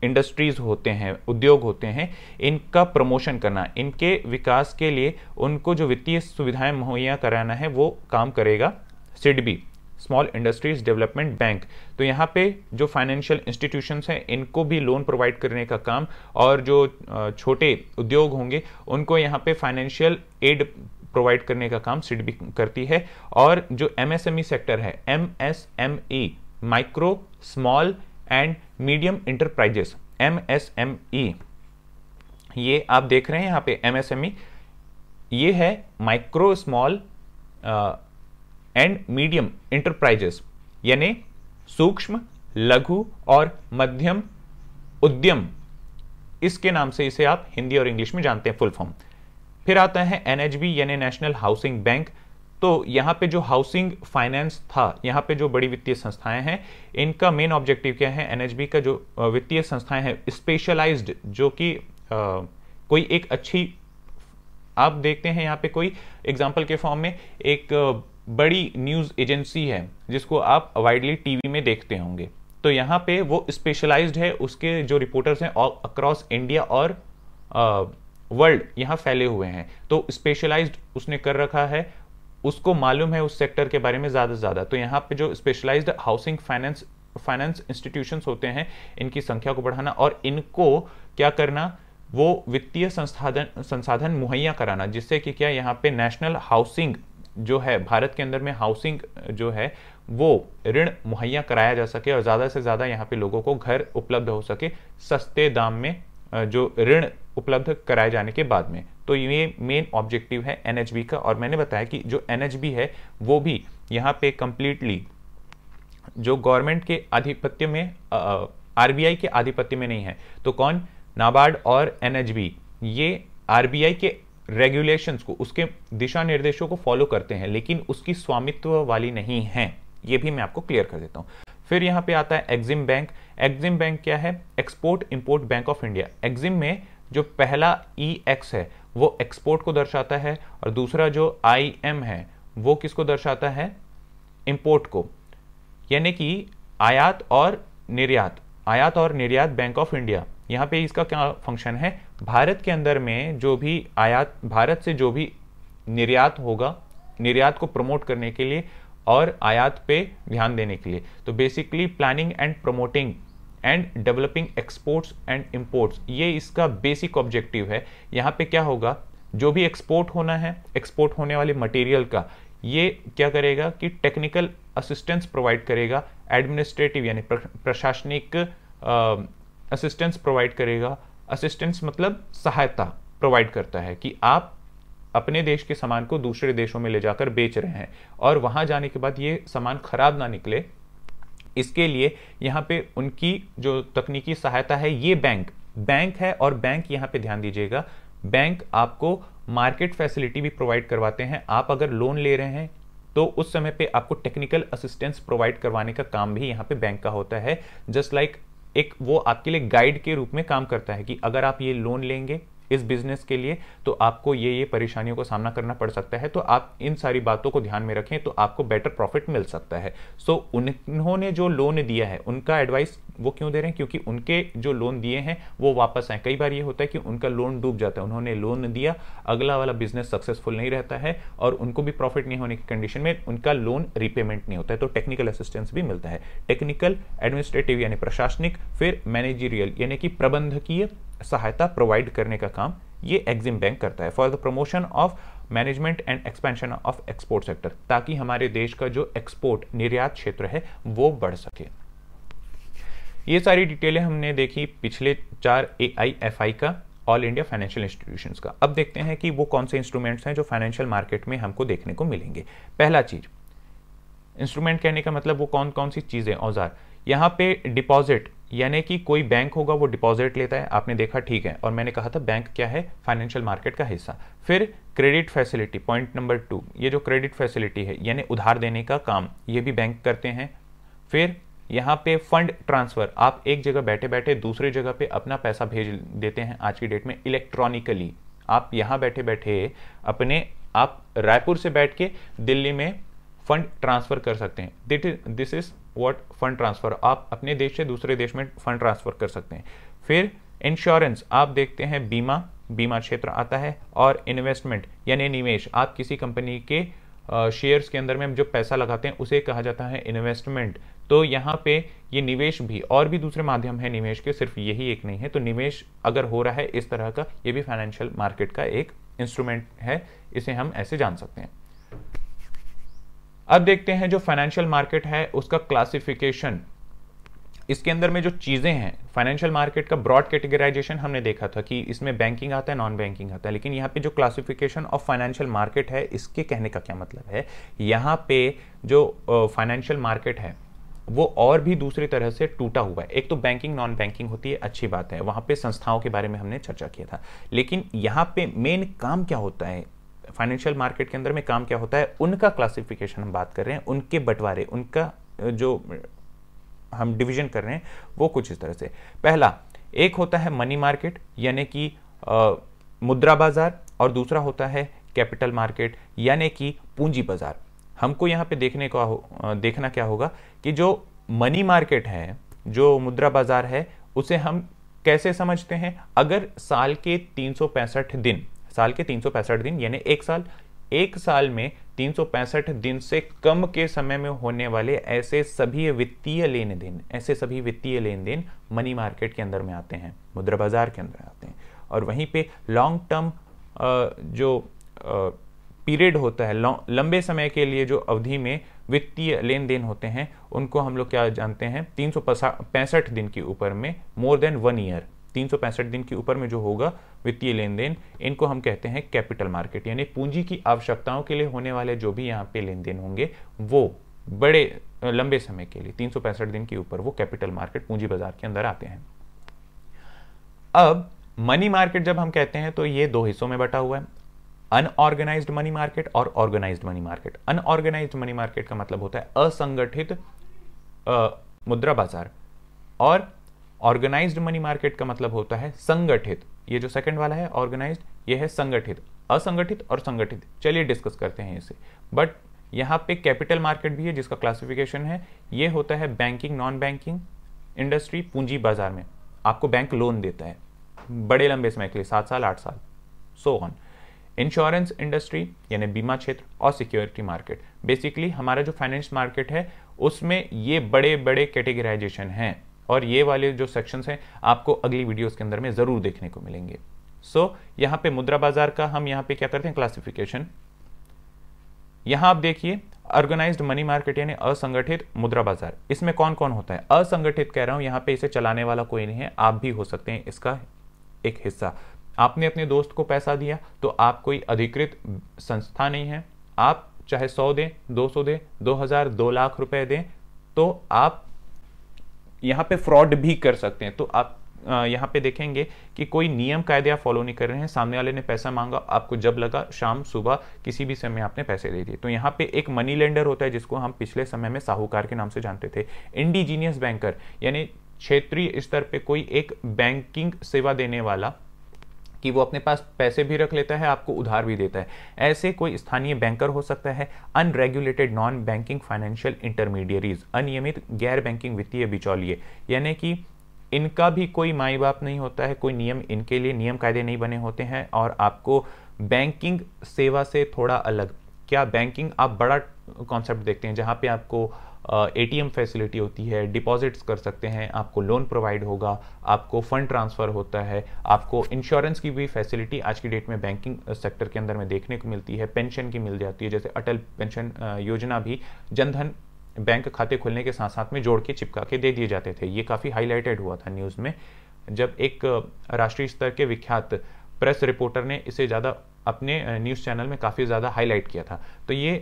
इंडस्ट्रीज होते हैं उद्योग होते हैं इनका प्रमोशन करना इनके विकास के लिए उनको जो वित्तीय सुविधाएं मुहैया कराना है वो काम करेगा SIDBI small industries development bank तो यहाँ पे जो फाइनेंशियल इंस्टीट्यूशन हैं इनको भी लोन प्रोवाइड करने का काम और जो छोटे उद्योग होंगे उनको यहाँ पे फाइनेंशियल एड प्रोवाइड करने का काम सिडबी करती है और जो एमएसएमई सेक्टर e है MSME micro small and medium enterprises M S M E e। ये आप देख रहे हैं यहाँ पे एम एस एम ई ये है micro small and medium enterprises यानी सूक्ष्म लघु और मध्यम उद्यम इसके नाम से इसे आप हिंदी और इंग्लिश में जानते हैं फुल फॉर्म फिर आता है एनएचबी यानी नेशनल हाउसिंग बैंक तो यहाँ पे जो हाउसिंग फाइनेंस था यहाँ पे जो बड़ी वित्तीय संस्थाएं हैं इनका मेन ऑब्जेक्टिव क्या है एनएचबी का जो वित्तीय संस्थाएं हैं स्पेशलाइज्ड जो कि कोई एक अच्छी आप देखते हैं यहाँ पे कोई एग्जाम्पल के फॉर्म में एक बड़ी न्यूज एजेंसी है जिसको आप वाइडली टीवी में देखते होंगे तो यहाँ पे वो स्पेशलाइज्ड है उसके जो रिपोर्टर्स हैं अक्रॉस इंडिया और वर्ल्ड यहाँ फैले हुए हैं तो स्पेशलाइज्ड उसने कर रखा है उसको मालूम है उस सेक्टर के बारे में ज़्यादा से ज़्यादा तो यहाँ पे जो specialised housing finance finance institution होते हैं इनकी संख्या को बढ़ाना और इनको क्या करना वो वित्तीय संसाधन संसाधन मुहैया कराना जिससे कि क्या यहाँ पे नेशनल हाउसिंग जो है भारत के अंदर में हाउसिंग जो है वो ऋण मुहैया कराया जा सके और ज़्यादा से ज़्यादा यहाँ पे लोगों को घर उपलब्ध हो सके सस्ते दाम में जो ऋण उपलब्ध कराए जाने के बाद में तो ये मेन ऑब्जेक्टिव है एन का और मैंने बताया कि जो एन है वो भी यहाँ पे कंप्लीटली जो गवर्नमेंट के आधिपत्य में आरबीआई के आधिपत्य में नहीं है तो कौन नाबार्ड और एन ये आरबीआई के रेगुलेशंस को उसके दिशा निर्देशों को फॉलो करते हैं लेकिन उसकी स्वामित्व वाली नहीं है ये भी मैं आपको क्लियर कर देता हूँ फिर यहाँ पे आता है एग्जिम बैंक एक्जिम बैंक क्या है export import bank of India EXIM में जो पहला ई e एक्स है वो एक्सपोर्ट को दर्शाता है और दूसरा जो आई एम है वो किसको दर्शाता है इम्पोर्ट को यानी कि आयात और निर्यात आयात और निर्यात बैंक ऑफ इंडिया यहाँ पे इसका क्या फंक्शन है भारत के अंदर में जो भी आयात भारत से जो भी निर्यात होगा निर्यात को प्रमोट करने के लिए और आयात पे ध्यान देने के लिए तो basically planning and promoting and developing exports and imports ये इसका बेसिक ऑब्जेक्टिव है यहाँ पे क्या होगा जो भी एक्सपोर्ट होना है एक्सपोर्ट होने वाले मटेरियल का ये क्या करेगा कि टेक्निकल असिस्टेंस प्रोवाइड करेगा एडमिनिस्ट्रेटिव यानी प्रशासनिक असिस्टेंस प्रोवाइड करेगा असिस्टेंस मतलब सहायता प्रोवाइड करता है कि आप अपने देश के सामान को दूसरे देशों में ले जाकर बेच रहे हैं और वहां जाने के बाद ये सामान खराब ना निकले इसके लिए यहाँ पे उनकी जो तकनीकी सहायता है ये बैंक बैंक है और बैंक यहाँ पे ध्यान दीजिएगा बैंक आपको मार्केट फैसिलिटी भी प्रोवाइड करवाते हैं आप अगर लोन ले रहे हैं तो उस समय पे आपको टेक्निकल असिस्टेंस प्रोवाइड करवाने का काम भी यहाँ पे बैंक का होता है जस्ट लाइक like एक वो आपके लिए गाइड के रूप में काम करता है कि अगर आप ये लोन लेंगे इस बिजनेस के लिए तो आपको ये ये परेशानियों का सामना करना पड़ सकता है तो आप इन सारी बातों को ध्यान में रखें तो आपको बेटर प्रॉफिट मिल सकता है सो so, उन्होंने जो लोन दिया है उनका एडवाइस वो क्यों दे रहे हैं क्योंकि उनके जो लोन दिए हैं वो वापस आए कई बार ये होता है कि उनका लोन डूब जाता है उन्होंने लोन दिया अगला वाला बिजनेस सक्सेसफुल नहीं रहता है और उनको भी प्रॉफिट नहीं होने की कंडीशन में उनका लोन रिपेमेंट नहीं होता है तो टेक्निकल असिस्टेंस भी मिलता है टेक्निकल एडमिनिस्ट्रेटिव यानी प्रशासनिक फिर मैनेजीरियल यानी कि प्रबंधकीय सहायता प्रोवाइड करने का काम ये एग्जिम बैंक करता है for the promotion of management and expansion of export sector ताकि हमारे देश का जो एक्सपोर्ट निर्यात क्षेत्र है वो बढ़ सके ये सारी डिटेलें हमने देखी पिछले चार ए आई एफ आई का ऑल इंडिया फाइनेंशियल इंस्टीट्यूशंस का अब देखते हैं कि वो कौन से इंस्ट्रूमेंट्स हैं जो फाइनेंशियल मार्केट में हमको देखने को मिलेंगे पहला चीज इंस्ट्रूमेंट कहने का मतलब वो कौन कौन सी चीज़ें औजार यहाँ पे डिपॉजिट यानी कि कोई बैंक होगा वो डिपॉजिट लेता है आपने देखा ठीक है और मैंने कहा था बैंक क्या है फाइनेंशियल मार्केट का हिस्सा फिर credit facility point number two ये जो क्रेडिट फैसिलिटी है यानी उधार देने का काम ये भी बैंक करते हैं फिर यहाँ पे फंड ट्रांसफ़र आप एक जगह बैठे बैठे दूसरे जगह पे अपना पैसा भेज देते हैं आज की डेट में इलेक्ट्रॉनिकली आप यहाँ बैठे बैठे अपने आप रायपुर से बैठ के दिल्ली में फंड ट्रांसफ़र कर सकते हैं that is this is what fund transfer आप अपने देश से दूसरे देश में फंड ट्रांसफ़र कर सकते हैं फिर इंश्योरेंस आप देखते हैं बीमा बीमा क्षेत्र आता है और इन्वेस्टमेंट यानी निवेश आप किसी कंपनी के शेयर्स के अंदर में हम जो पैसा लगाते हैं उसे कहा जाता है इन्वेस्टमेंट तो यहाँ पे ये निवेश भी और भी दूसरे माध्यम है निवेश के सिर्फ यही एक नहीं है तो निवेश अगर हो रहा है इस तरह का ये भी फाइनेंशियल मार्केट का एक इंस्ट्रूमेंट है इसे हम ऐसे जान सकते हैं अब देखते हैं जो फाइनेंशियल मार्केट है उसका क्लासिफिकेशन इसके अंदर में जो चीज़ें हैं फाइनेंशियल मार्केट का ब्रॉड कैटेगराइजेशन हमने देखा था कि इसमें बैंकिंग आता है नॉन बैंकिंग आता है लेकिन यहाँ पे जो क्लासिफिकेशन ऑफ फाइनेंशियल मार्केट है इसके कहने का क्या मतलब है यहाँ पे जो फाइनेंशियल uh, मार्केट है वो और भी दूसरी तरह से टूटा हुआ है एक तो बैंकिंग नॉन बैंकिंग होती है अच्छी बात है वहाँ पर संस्थाओं के बारे में हमने चर्चा किया था लेकिन यहाँ पर मेन काम क्या होता है फाइनेंशियल मार्केट के अंदर में काम क्या होता है उनका क्लासिफिकेशन हम बात कर रहे हैं उनके बंटवारे उनका जो हम डिवीजन कर रहे हैं वो कुछ इस तरह से पहला एक होता है मनी मार्केट यानी कि मुद्रा बाजार और दूसरा होता है कैपिटल मार्केट यानी कि पूंजी बाजार हमको यहाँ पे देखने का देखना क्या होगा कि जो मनी मार्केट है जो मुद्रा बाजार है उसे हम कैसे समझते हैं अगर साल के तीन दिन साल के तीन दिन यानी एक साल एक साल में तीन दिन से कम के समय में होने वाले ऐसे सभी वित्तीय लेन देन ऐसे सभी वित्तीय लेन देन मनी मार्केट के अंदर में आते हैं मुद्रा बाजार के अंदर आते हैं और वहीं पे लॉन्ग टर्म जो पीरियड होता है लंबे समय के लिए जो अवधि में वित्तीय लेन देन होते हैं उनको हम लोग क्या जानते हैं तीन दिन के ऊपर में मोर देन वन ईयर 365 दिन के ऊपर में जो होगा वित्तीय लेन देन इनको हम कहते हैं कैपिटल मार्केट यानी पूंजी की आवश्यकताओं के लिए होने वाले जो भी यहाँ पे लेन देन होंगे वो बड़े लंबे समय के लिए तीन दिन के ऊपर वो कैपिटल मार्केट पूंजी बाजार के अंदर आते हैं अब मनी मार्केट जब हम कहते हैं तो ये दो हिस्सों में बटा हुआ है अनऑर्गेनाइज मनी मार्केट और organise money market unorganise money market का मतलब होता है असंगठित मुद्रा बाजार और ऑर्गेनाइज मनी मार्केट का मतलब होता है संगठित ये जो सेकंड वाला है ऑर्गेनाइज ये है संगठित असंगठित और संगठित चलिए डिस्कस करते हैं इसे बट यहाँ पे कैपिटल मार्केट भी है जिसका क्लासिफिकेशन है ये होता है बैंकिंग नॉन बैंकिंग इंडस्ट्री पूंजी बाजार में आपको बैंक लोन देता है बड़े लंबे समय के लिए सात साल आठ साल सो ऑन इंश्योरेंस इंडस्ट्री यानी बीमा क्षेत्र और सिक्योरिटी मार्केट बेसिकली हमारा जो फाइनेंस मार्केट है उसमें ये बड़े बड़े कैटेगराइजेशन हैं और ये वाले जो सेक्शंस हैं आपको अगली वीडियोस के अंदर में ज़रूर देखने को मिलेंगे सो so, यहां पे मुद्रा बाजार का हम यहां पे क्या करते हैं क्लासिफिकेशन यहां आप देखिए ऑर्गेनाइज्ड मनी मार्केट यानी असंगठित मुद्रा बाजार इसमें कौन कौन होता है असंगठित कह रहा हूं यहां पे इसे चलाने वाला कोई नहीं है आप भी हो सकते हैं इसका एक हिस्सा आपने अपने दोस्त को पैसा दिया तो आप कोई अधिकृत संस्था नहीं है आप चाहे सौ दें दो सौ दें दो हजार दो लाख रुपए दें तो आप यहाँ पे फ्रॉड भी कर सकते हैं तो आप यहाँ पे देखेंगे कि कोई नियम कायदे आप फॉलो नहीं कर रहे हैं सामने वाले ने पैसा मांगा आपको जब लगा शाम सुबह किसी भी समय आपने पैसे दे दिए तो यहाँ पे एक मनी लेंडर होता है जिसको हम पिछले समय में साहूकार के नाम से जानते थे इंडिजीनियस बैंकर यानी क्षेत्रीय स्तर पे कोई एक बैंकिंग सेवा देने वाला कि वो अपने पास पैसे भी रख लेता है आपको उधार भी देता है ऐसे कोई स्थानीय बैंकर हो सकता है unregulated non banking financial intermediaries अनियमित गैर बैंकिंग वित्तीय बिचौलिए यानी कि इनका भी कोई माई बाप नहीं होता है कोई नियम इनके लिए नियम कायदे नहीं बने होते हैं और आपको बैंकिंग सेवा से थोड़ा अलग क्या बैंकिंग आप बड़ा कॉन्सेप्ट देखते हैं जहाँ पे आपको एटीएम फैसिलिटी होती है डिपॉजिट्स कर सकते हैं आपको लोन प्रोवाइड होगा आपको फंड ट्रांसफ़र होता है आपको इंश्योरेंस की भी फैसिलिटी आज की डेट में बैंकिंग सेक्टर के अंदर में देखने को मिलती है पेंशन की मिल जाती है जैसे अटल पेंशन योजना भी जनधन बैंक खाते खुलने के साथ साथ में जोड़ के चिपका के दे दिए जाते थे ये काफ़ी हाईलाइटेड हुआ था न्यूज़ में जब एक राष्ट्रीय स्तर के विख्यात प्रेस रिपोर्टर ने इसे ज़्यादा अपने न्यूज़ चैनल में काफ़ी ज़्यादा हाईलाइट किया था तो ये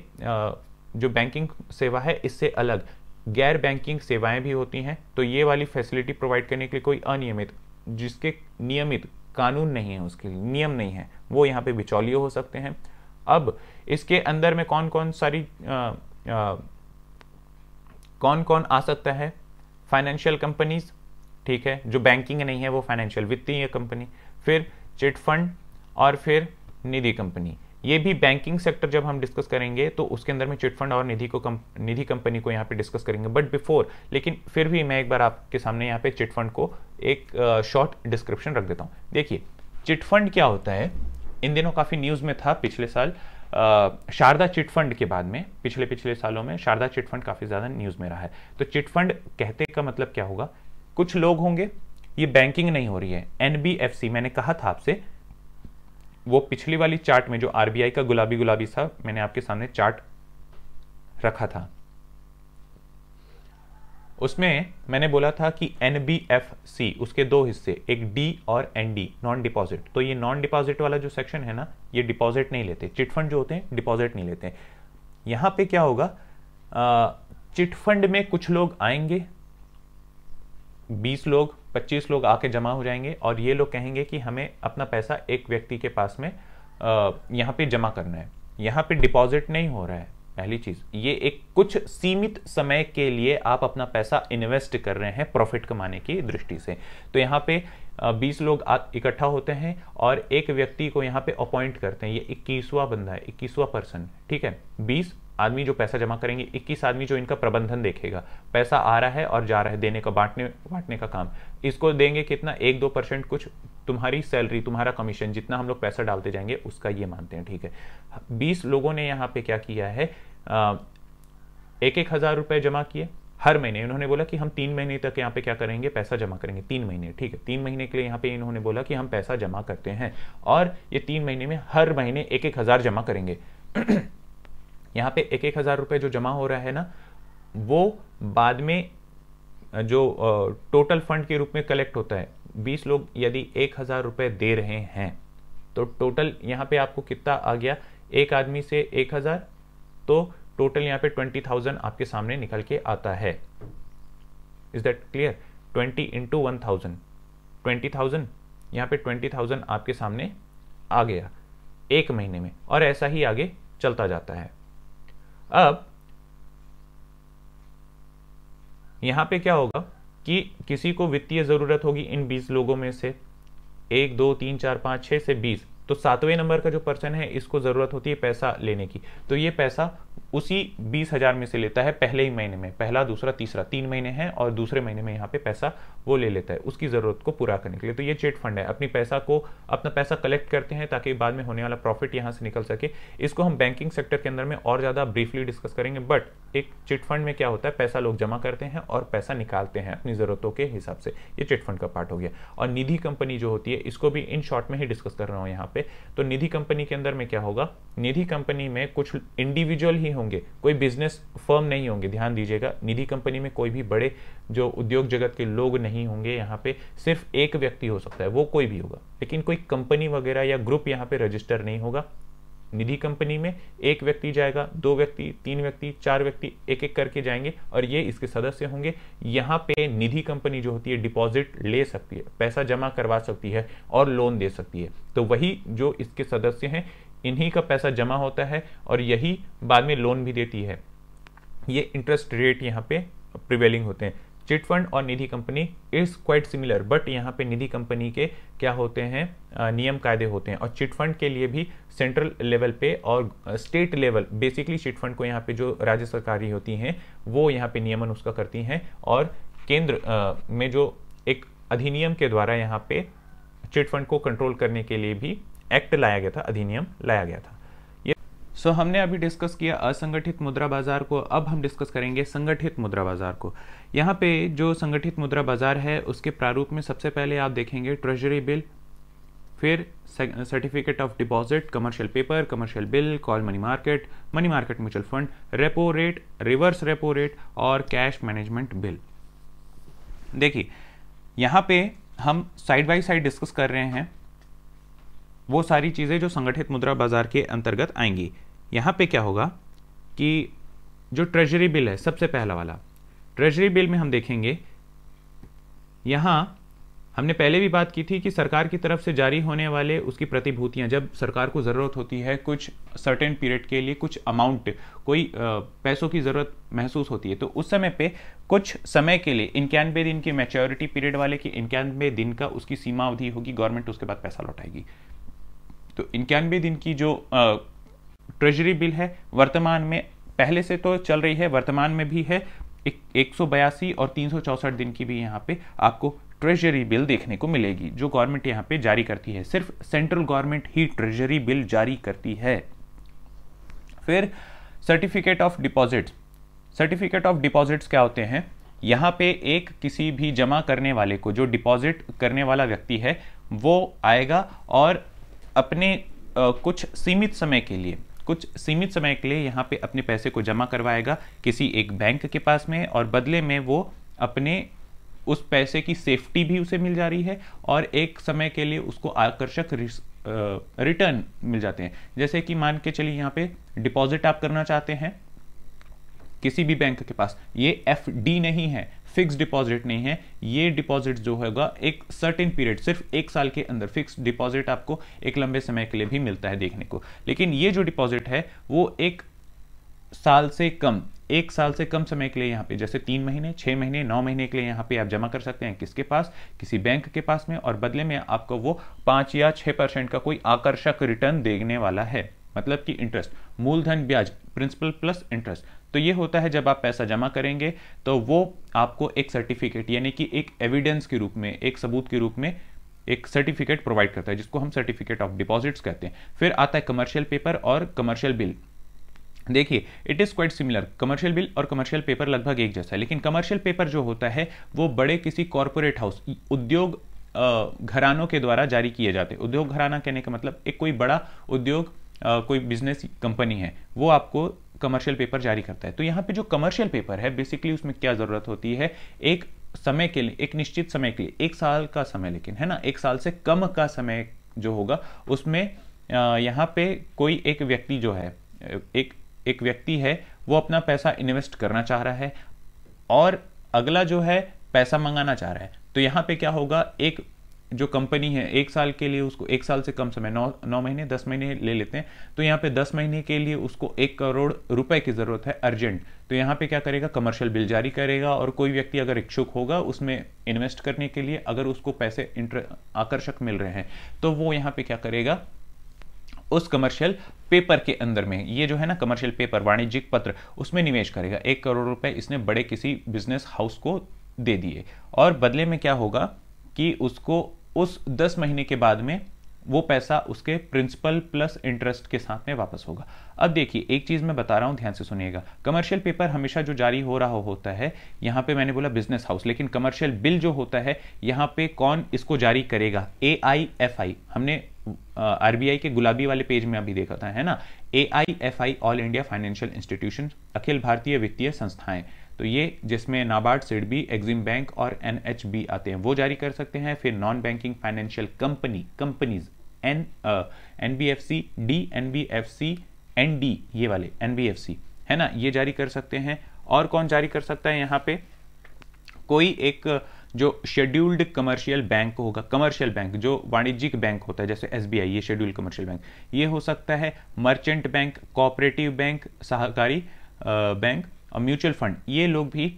जो बैंकिंग सेवा है इससे अलग गैर बैंकिंग सेवाएं भी होती हैं तो ये वाली फैसिलिटी प्रोवाइड करने के लिए कोई अनियमित जिसके नियमित कानून नहीं है उसके लिए नियम नहीं है वो यहाँ पे बिचौलिए हो सकते हैं अब इसके अंदर में कौन कौन सारी आ, आ, कौन कौन आ सकता है फाइनेंशियल कंपनीज ठीक है जो बैंकिंग नहीं है वो फाइनेंशियल वित्तीय कंपनी फिर चिट फंड और फिर निधि कंपनी ये भी बैंकिंग सेक्टर जब हम डिस्कस करेंगे तो उसके अंदर में चिटफंड और निधि को कम, निधि कंपनी को यहाँ पे डिस्कस करेंगे बट बिफोर लेकिन फिर भी मैं एक बार आपके सामने यहाँ पे चिटफंड को एक शॉर्ट डिस्क्रिप्शन रख देता हूँ देखिए चिटफंड क्या होता है इन दिनों काफ़ी न्यूज़ में था पिछले साल शारदा चिटफंड के बाद में पिछले पिछले सालों में शारदा चिटफंड काफ़ी ज़्यादा न्यूज़ में रहा है तो चिटफंड कहते का मतलब क्या होगा कुछ लोग होंगे ये बैंकिंग नहीं हो रही है एन मैंने कहा था आपसे वो पिछली वाली चार्ट में जो आरबीआई का गुलाबी गुलाबी था मैंने आपके सामने चार्ट रखा था उसमें मैंने बोला था कि एन उसके दो हिस्से एक डी और एन डी नॉन डिपॉजिट तो ये नॉन डिपॉजिट वाला जो सेक्शन है ना ये डिपॉजिट नहीं लेते चिटफंड जो होते हैं डिपॉजिट नहीं लेते यहां पे क्या होगा चिटफंड में कुछ लोग आएंगे बीस लोग पच्चीस लोग आके जमा हो जाएंगे और ये लोग कहेंगे कि हमें अपना पैसा एक व्यक्ति के पास में यहाँ पे जमा करना है यहाँ पे डिपॉजिट नहीं हो रहा है पहली चीज ये एक कुछ सीमित समय के लिए आप अपना पैसा इन्वेस्ट कर रहे हैं प्रॉफिट कमाने की दृष्टि से तो यहाँ पे बीस लोग इकट्ठा होते हैं और एक व्यक्ति को यहाँ पे अपॉइंट करते हैं ये इक्कीसवा बंदा है इक्कीसवा पर्सन ठीक है बीस आदमी जो पैसा जमा करेंगे इक्कीस आदमी जो इनका प्रबंधन देखेगा पैसा आ रहा है और जा रहा है देने का बांटने बांटने का काम इसको देंगे कितना एक दो परसेंट कुछ तुम्हारी सैलरी तुम्हारा कमीशन जितना हम लोग पैसा डालते जाएंगे उसका ये मानते हैं ठीक है बीस लोगों ने यहाँ पे क्या किया है आ, एक एक हज़ार रुपये जमा किए हर महीने इन्होंने बोला कि हम तीन महीने तक यहाँ पे क्या करेंगे पैसा जमा करेंगे तीन महीने ठीक है तीन महीने के लिए यहाँ पे इन्होंने बोला कि हम पैसा जमा करते हैं और ये तीन महीने में हर महीने एक एक हज़ार जमा करेंगे यहाँ पे एक एक हज़ार रुपये जो जमा हो रहा है ना वो बाद में जो टोटल फंड के रूप में कलेक्ट होता है बीस लोग यदि एक हज़ार रुपये दे रहे हैं तो टोटल यहाँ पे आपको कितना आ गया एक आदमी से एक हज़ार तो टोटल यहाँ पे ट्वेंटी थाउजेंड आपके सामने निकल के आता है is that clear twenty into one thousand twenty thousand यहाँ पे ट्वेंटी थाउजेंड आपके सामने आ गया एक महीने में और ऐसा ही आगे चलता जाता है अब यहां पे क्या होगा कि किसी को वित्तीय जरूरत होगी इन 20 लोगों में से एक दो तीन चार पांच छह से 20 तो सातवें नंबर का जो पर्सन है इसको जरूरत होती है पैसा लेने की तो ये पैसा उसी बीस हजार में से लेता है पहले ही महीने में पहला दूसरा तीसरा तीन महीने हैं और दूसरे महीने में यहाँ पे पैसा वो ले लेता है उसकी ज़रूरत को पूरा करने के लिए तो ये चेट फंड है अपनी पैसा को अपना पैसा कलेक्ट करते हैं ताकि बाद में होने वाला प्रॉफिट यहाँ से निकल सके इसको हम बैंकिंग सेक्टर के अंदर में और ज़्यादा ब्रीफली डिस्कस करेंगे बट एक चिट फंड में क्या होता है पैसा लोग जमा करते हैं और पैसा निकालते हैं अपनी ज़रूरतों के हिसाब से ये चिट फंड का पार्ट हो गया और निधि कंपनी जो होती है इसको भी इन शॉर्ट में ही डिस्कस कर रहा हूँ यहाँ पे तो निधि कंपनी के अंदर में क्या होगा निधि कंपनी में कुछ इंडिविजुअल ही होंगे कोई बिजनेस फर्म नहीं होंगे ध्यान दीजिएगा निधि कंपनी में कोई भी बड़े जो उद्योग जगत के लोग नहीं होंगे यहाँ पे सिर्फ एक व्यक्ति हो सकता है वो कोई भी होगा लेकिन कोई कंपनी वगैरह या ग्रुप यहाँ पे रजिस्टर नहीं होगा निधि कंपनी में एक व्यक्ति जाएगा दो व्यक्ति तीन व्यक्ति चार व्यक्ति एक एक करके जाएंगे और ये इसके सदस्य होंगे यहाँ पे निधि कंपनी जो होती है डिपॉजिट ले सकती है पैसा जमा करवा सकती है और लोन दे सकती है तो वही जो इसके सदस्य हैं इन्हीं का पैसा जमा होता है और यही बाद में लोन भी देती है ये इंटरेस्ट रेट यहाँ पे प्रिवेलिंग होते हैं चिट फंड और Nidhi company is quite similar but यहाँ पे निधि कंपनी के क्या होते हैं नियम कायदे होते हैं और चिट फंड के लिए भी सेंट्रल लेवल पे और state level basically chit fund को यहाँ पे जो राज्य सरकारी होती हैं वो यहाँ पे नियमन उसका करती हैं और केंद्र आ, में जो एक अधिनियम के द्वारा यहाँ पे चिट फंड को कंट्रोल करने के लिए भी एक्ट लाया गया था अधिनियम लाया गया था ये सो so, हमने अभी डिस्कस किया असंगठित मुद्रा बाजार को अब हम डिस्कस करेंगे संगठित मुद्रा बाजार को यहाँ पे जो संगठित मुद्रा बाजार है उसके प्रारूप में सबसे पहले आप देखेंगे ट्रेजरी बिल फिर certificate of deposit commercial paper commercial bill call money market money market mutual fund repo rate reverse repo rate और कैश मैनेजमेंट बिल देखिए यहाँ पे हम साइड बाय साइड डिस्कस कर रहे हैं वो सारी चीज़ें जो संगठित मुद्रा बाजार के अंतर्गत आएंगी यहाँ पे क्या होगा कि जो ट्रेजरी बिल है सबसे पहला वाला ट्रेजरी बिल में हम देखेंगे यहाँ हमने पहले भी बात की थी कि सरकार की तरफ से जारी होने वाले उसकी प्रतिभूतियां जब सरकार को ज़रूरत होती है कुछ सर्टेन पीरियड के लिए कुछ अमाउंट कोई पैसों की ज़रूरत महसूस होती है तो उस समय पे कुछ समय के लिए इक्यानवे दिन की मेच्योरिटी पीरियड वाले की इक्यानवे दिन का उसकी सीमा अवधि होगी गवर्नमेंट उसके बाद पैसा लौटाएगी तो इक्यानवे दिन की जो ट्रेजरी बिल है वर्तमान में पहले से तो चल रही है वर्तमान में भी है एक सौ बयासी और तीन सौ चौसठ दिन की भी यहाँ पे आपको ट्रेजरी बिल देखने को मिलेगी जो गवर्नमेंट यहाँ पे जारी करती है सिर्फ सेंट्रल गवर्नमेंट ही ट्रेजरी बिल जारी करती है फिर certificate of deposit certificate of deposits क्या होते हैं यहाँ पे एक किसी भी जमा करने वाले को जो डिपॉजिट करने वाला व्यक्ति है वो आएगा और अपने कुछ सीमित समय के लिए कुछ सीमित समय के लिए यहाँ पे अपने पैसे को जमा करवाएगा किसी एक बैंक के पास में और बदले में वो अपने उस पैसे की सेफ्टी भी उसे मिल जा रही है और एक समय के लिए उसको आकर्षक रिटर्न मिल जाते हैं जैसे कि मान के चलिए यहाँ पे डिपॉजिट आप करना चाहते हैं किसी भी बैंक के पास ये एफ नहीं है फिक्स डिपॉजिट नहीं है ये डिपॉजिट जो होगा एक सर्टेन पीरियड सिर्फ एक साल के अंदर फिक्स डिपॉजिट आपको एक लंबे समय के लिए भी मिलता है देखने को लेकिन ये जो डिपॉजिट है वो एक साल से कम एक साल से कम समय के लिए यहाँ पे जैसे तीन महीने छः महीने नौ महीने के लिए यहाँ पे आप जमा कर सकते हैं किसके पास किसी बैंक के पास में और बदले में आपको वो पाँच या छः परसेंट का कोई आकर्षक रिटर्न देने वाला है मतलब कि इंटरेस्ट मूलधन ब्याज प्रिंसिपल प्लस इंटरेस्ट तो ये होता है जब आप पैसा जमा करेंगे तो वो आपको एक सर्टिफिकेट यानी कि एक एविडेंस के रूप में एक सबूत के रूप में एक सर्टिफिकेट प्रोवाइड करता है जिसको हम सर्टिफिकेट ऑफ डिपॉजिट्स कहते हैं फिर आता है कमर्शियल पेपर और कमर्शियल बिल देखिए it is quite similar commercial bill और कमर्शियल पेपर लगभग एक जैसा है लेकिन कमर्शियल पेपर जो होता है वो बड़े किसी कॉरपोरेट हाउस उद्योग घरानों के द्वारा जारी किए जाते हैं उद्योग घराना कहने का मतलब एक कोई बड़ा उद्योग कोई बिजनेस कंपनी है वो आपको कमर्शियल पेपर जारी करता है तो यहाँ पे जो कमर्शियल पेपर है बेसिकली उसमें क्या ज़रूरत होती है एक समय के लिए एक निश्चित समय के लिए एक साल का समय लेकिन है ना एक साल से कम का समय जो होगा उसमें यहाँ पे कोई एक व्यक्ति जो है एक एक व्यक्ति है वो अपना पैसा इन्वेस्ट करना चाह रहा है और अगला जो है पैसा मंगाना चाह रहा है तो यहाँ पे क्या होगा एक जो कंपनी है एक साल के लिए उसको एक साल से कम समय नौ नौ महीने दस महीने ले लेते हैं तो यहाँ पे दस महीने के लिए उसको एक करोड़ रुपए की ज़रूरत है अर्जेंट तो यहाँ पे क्या करेगा कमर्शियल बिल जारी करेगा और कोई व्यक्ति अगर इच्छुक होगा उसमें इन्वेस्ट करने के लिए अगर उसको पैसे आकर्षक मिल रहे हैं तो वो यहाँ पे क्या करेगा उस कमर्शियल पेपर के अंदर में ये जो है ना कमर्शियल पेपर वाणिज्यिक पत्र उसमें निवेश करेगा एक करोड़ रुपए इसने बड़े किसी बिजनेस हाउस को दे दिए और बदले में क्या होगा कि उसको उस दस महीने के बाद में वो पैसा उसके प्रिंसिपल प्लस इंटरेस्ट के साथ में वापस होगा अब देखिए एक चीज़ मैं बता रहा हूं ध्यान से सुनिएगा कमर्शियल पेपर हमेशा जो जारी हो रहा होता है यहाँ पे मैंने बोला बिजनेस हाउस लेकिन कमर्शियल बिल जो होता है यहाँ पे कौन इसको जारी करेगा ए आई एफ आई हमने आरबीआई के गुलाबी वाले पेज में अभी देखा था है ना A I F I all India financial institution अखिल भारतीय वित्तीय संस्थाएं तो ये जिसमें नाबार्ड सिडबी एग्जिम बैंक और एन आते हैं वो जारी कर सकते हैं फिर non banking financial company companies N N B F C D N B F C N D ये वाले एन बी एफ सी है ना ये जारी कर सकते हैं और कौन जारी कर सकता है यहाँ पे कोई एक जो शेड्यूल्ड कमर्शियल बैंक होगा कमर्शियल बैंक जो वाणिज्यिक बैंक होता है जैसे एस ये शेड्यूल्ड कमर्शियल बैंक ये हो सकता है मर्चेंट बैंक कोऑपरेटिव बैंक सहकारी बैंक और म्यूचुअल फंड ये लोग भी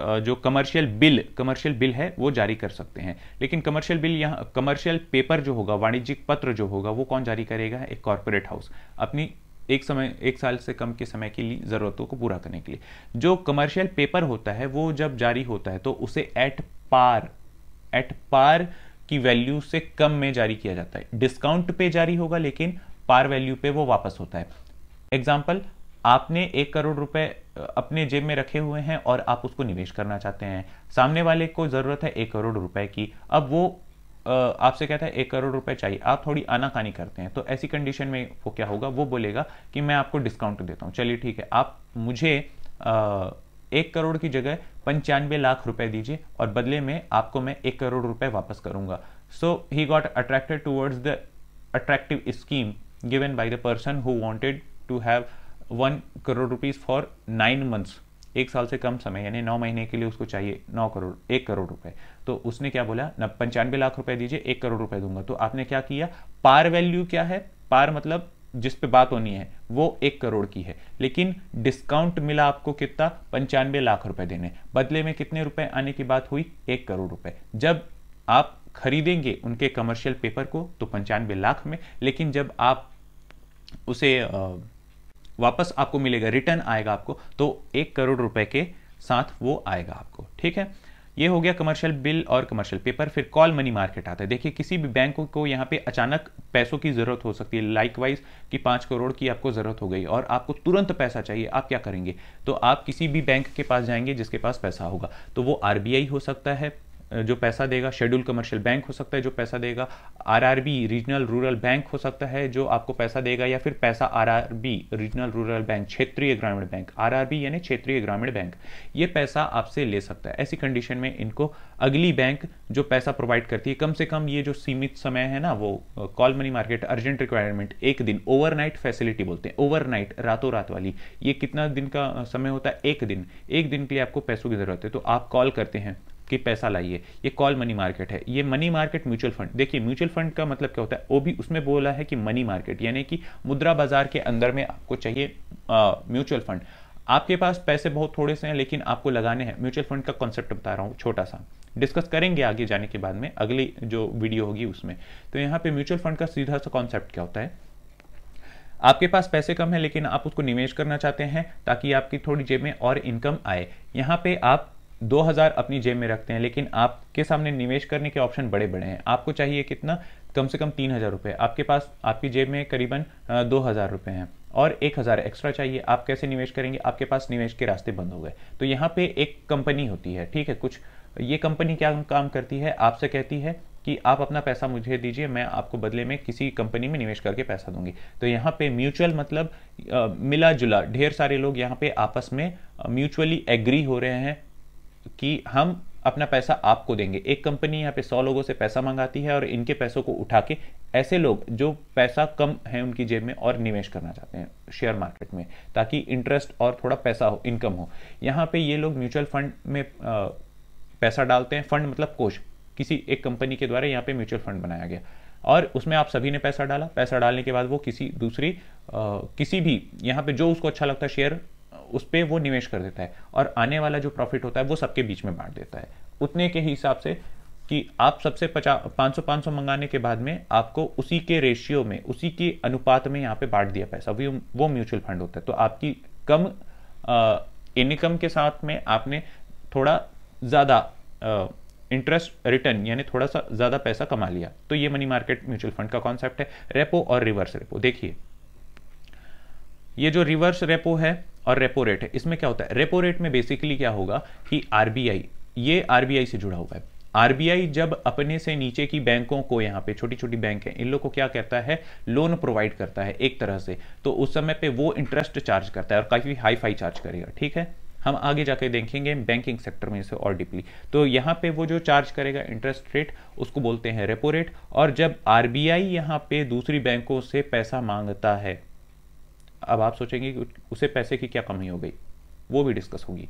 जो कमर्शियल बिल कमर्शियल बिल है वो जारी कर सकते हैं लेकिन कमर्शियल बिल यहाँ कमर्शियल पेपर जो होगा वाणिज्यिक पत्र जो होगा वो कौन जारी करेगा एक कॉरपोरेट हाउस अपनी एक समय एक साल से कम के समय की ज़रूरतों को पूरा करने के लिए जो कमर्शियल पेपर होता है वो जब जारी होता है तो उसे एट पार एट पार की वैल्यू से कम में जारी किया जाता है डिस्काउंट पे जारी होगा लेकिन पार वैल्यू पे वो वापस होता है एग्जाम्पल आपने एक करोड़ रुपए अपने जेब में रखे हुए हैं और आप उसको निवेश करना चाहते हैं सामने वाले को ज़रूरत है एक करोड़ रुपए की अब वो आपसे कहता है एक करोड़ रुपए चाहिए आप थोड़ी आनाकानी करते हैं तो ऐसी कंडीशन में वो क्या होगा वो बोलेगा कि मैं आपको डिस्काउंट देता हूँ चलिए ठीक है आप मुझे एक करोड़ की जगह पंचानवे लाख रुपए दीजिए और बदले में आपको मैं एक करोड़ रुपए वापस करूंगा so he got attracted towards the attractive scheme given by the person who wanted to have one crore rupees for nine months एक साल से कम समय यानी नौ महीने के लिए उसको चाहिए नौ करोड़ एक करोड़ रुपए तो उसने क्या बोला न पंचानवे लाख रुपए दीजिए एक करोड़ रुपए दूंगा तो आपने क्या किया पार वैल्यू क्या है पार मतलब जिस पे बात होनी है वो एक करोड़ की है लेकिन डिस्काउंट मिला आपको कितना पंचानवे लाख रुपए देने बदले में कितने रुपए आने की बात हुई एक करोड़ रुपए जब आप खरीदेंगे उनके कमर्शियल पेपर को तो पंचानवे लाख में लेकिन जब आप उसे आ, वापस आपको मिलेगा रिटर्न आएगा आपको तो एक करोड़ रुपए के साथ वो आएगा आपको ठीक है ये हो गया कमर्शियल बिल और कमर्शियल पेपर फिर कॉल मनी मार्केट आता है देखिए किसी भी बैंक को यहाँ पे अचानक पैसों की ज़रूरत हो सकती है लाइकवाइज कि पाँच करोड़ की आपको ज़रूरत हो गई और आपको तुरंत पैसा चाहिए आप क्या करेंगे तो आप किसी भी बैंक के पास जाएंगे जिसके पास पैसा होगा तो वो आर हो सकता है जो पैसा देगा शेड्यूल कमर्शियल बैंक हो सकता है जो पैसा देगा आरआरबी रीजनल रूरल बैंक हो सकता है जो आपको पैसा देगा या फिर पैसा आरआरबी रीजनल रूरल बैंक क्षेत्रीय ग्रामीण बैंक आरआरबी यानी क्षेत्रीय ग्रामीण बैंक ये पैसा आपसे ले सकता है ऐसी कंडीशन में इनको अगली बैंक जो पैसा प्रोवाइड करती है कम से कम ये जो सीमित समय है ना वो call money market urgent requirement एक दिन ओवरनाइट फैसिलिटी बोलते हैं ओवरनाइट रातों रात वाली ये कितना दिन का समय होता है एक दिन एक दिन के लिए आपको पैसों की जरूरत है तो आप कॉल करते हैं कि पैसा लाइए ये कॉल मनी मार्केट है ये मनी मार्केट म्यूचुअल फंड देखिए म्यूचुअल फंड का मतलब क्या होता है वो भी उसमें बोला है कि मनी मार्केट यानी कि मुद्रा बाजार के अंदर में आपको चाहिए म्यूचुअल फंड आपके पास पैसे बहुत थोड़े से हैं लेकिन आपको लगाने हैं म्यूचुअल फंड का कॉन्सेप्ट बता रहा हूँ छोटा सा डिस्कस करेंगे आगे जाने के बाद में अगली जो वीडियो होगी उसमें तो यहाँ पे म्यूचुअल फंड का सीधा सा कॉन्सेप्ट क्या होता है आपके पास पैसे कम है लेकिन आप उसको निवेश करना चाहते हैं ताकि आपकी थोड़ी जेब में और इनकम आए यहाँ पे आप दो हजार अपनी जेब में रखते हैं लेकिन आपके सामने निवेश करने के ऑप्शन बड़े बड़े हैं आपको चाहिए कितना कम से कम तीन हज़ार रुपये आपके पास आपकी जेब में करीबन दो हज़ार रुपये हैं और एक हज़ार एक्स्ट्रा चाहिए आप कैसे निवेश करेंगे आपके पास निवेश के रास्ते बंद हो गए तो यहाँ पे एक कंपनी होती है ठीक है कुछ ये कंपनी क्या काम करती है आपसे कहती है कि आप अपना पैसा मुझे दीजिए मैं आपको बदले में किसी कंपनी में निवेश करके पैसा दूंगी तो यहाँ पे म्यूचुअल मतलब आ, मिला जुला ढेर सारे लोग यहाँ पे आपस में म्यूचुअली एग्री हो रहे हैं कि हम अपना पैसा आपको देंगे एक कंपनी यहाँ पे सौ लोगों से पैसा मंगाती है और इनके पैसों को उठा के ऐसे लोग जो पैसा कम है उनकी जेब में और निवेश करना चाहते हैं शेयर मार्केट में ताकि इंटरेस्ट और थोड़ा पैसा हो इनकम हो यहाँ पे ये लोग म्यूचुअल फंड में पैसा डालते हैं फंड मतलब कोष किसी एक कंपनी के द्वारा यहाँ पे म्यूचुअल फंड बनाया गया और उसमें आप सभी ने पैसा डाला पैसा डालने के बाद वो किसी दूसरी आ, किसी भी यहाँ पे जो उसको अच्छा लगता है शेयर उस पर वो निवेश कर देता है और आने वाला जो प्रॉफिट होता है वो सबके बीच में बांट देता है उतने के हिसाब से कि आप सबसे पचास पाँच सौ पाँच सौ मंगाने के बाद में आपको उसी के रेशियो में उसी के अनुपात में यहाँ पे बांट दिया पैसा वो वो म्यूचुअल फंड होता है तो आपकी कम इनकम के साथ में आपने थोड़ा ज़्यादा इंटरेस्ट रिटर्न यानी थोड़ा सा ज़्यादा पैसा कमा लिया तो ये मनी मार्केट म्यूचुअल फंड का कॉन्सेप्ट है रेपो और रिवर्स रेपो देखिए ये जो रिवर्स रेपो है और रेपो रेट है इसमें क्या होता है रेपो रेट में बेसिकली क्या होगा कि आरबीआई ये आरबीआई से जुड़ा हुआ है आरबीआई जब अपने से नीचे की बैंकों को यहाँ पे छोटी छोटी बैंक है इन लोग को क्या कहता है लोन प्रोवाइड करता है एक तरह से तो उस समय पे वो इंटरेस्ट चार्ज करता है और काफी हाई फाई चार्ज करेगा ठीक है हम आगे जाके देखेंगे बैंकिंग सेक्टर में इसे और डीपली तो यहाँ पे वो जो चार्ज करेगा इंटरेस्ट रेट उसको बोलते हैं रेपो रेट और जब आरबीआई यहाँ पे दूसरी बैंकों से पैसा मांगता है अब आप सोचेंगे कि उसे पैसे की क्या कमी हो गई वो भी डिस्कस होगी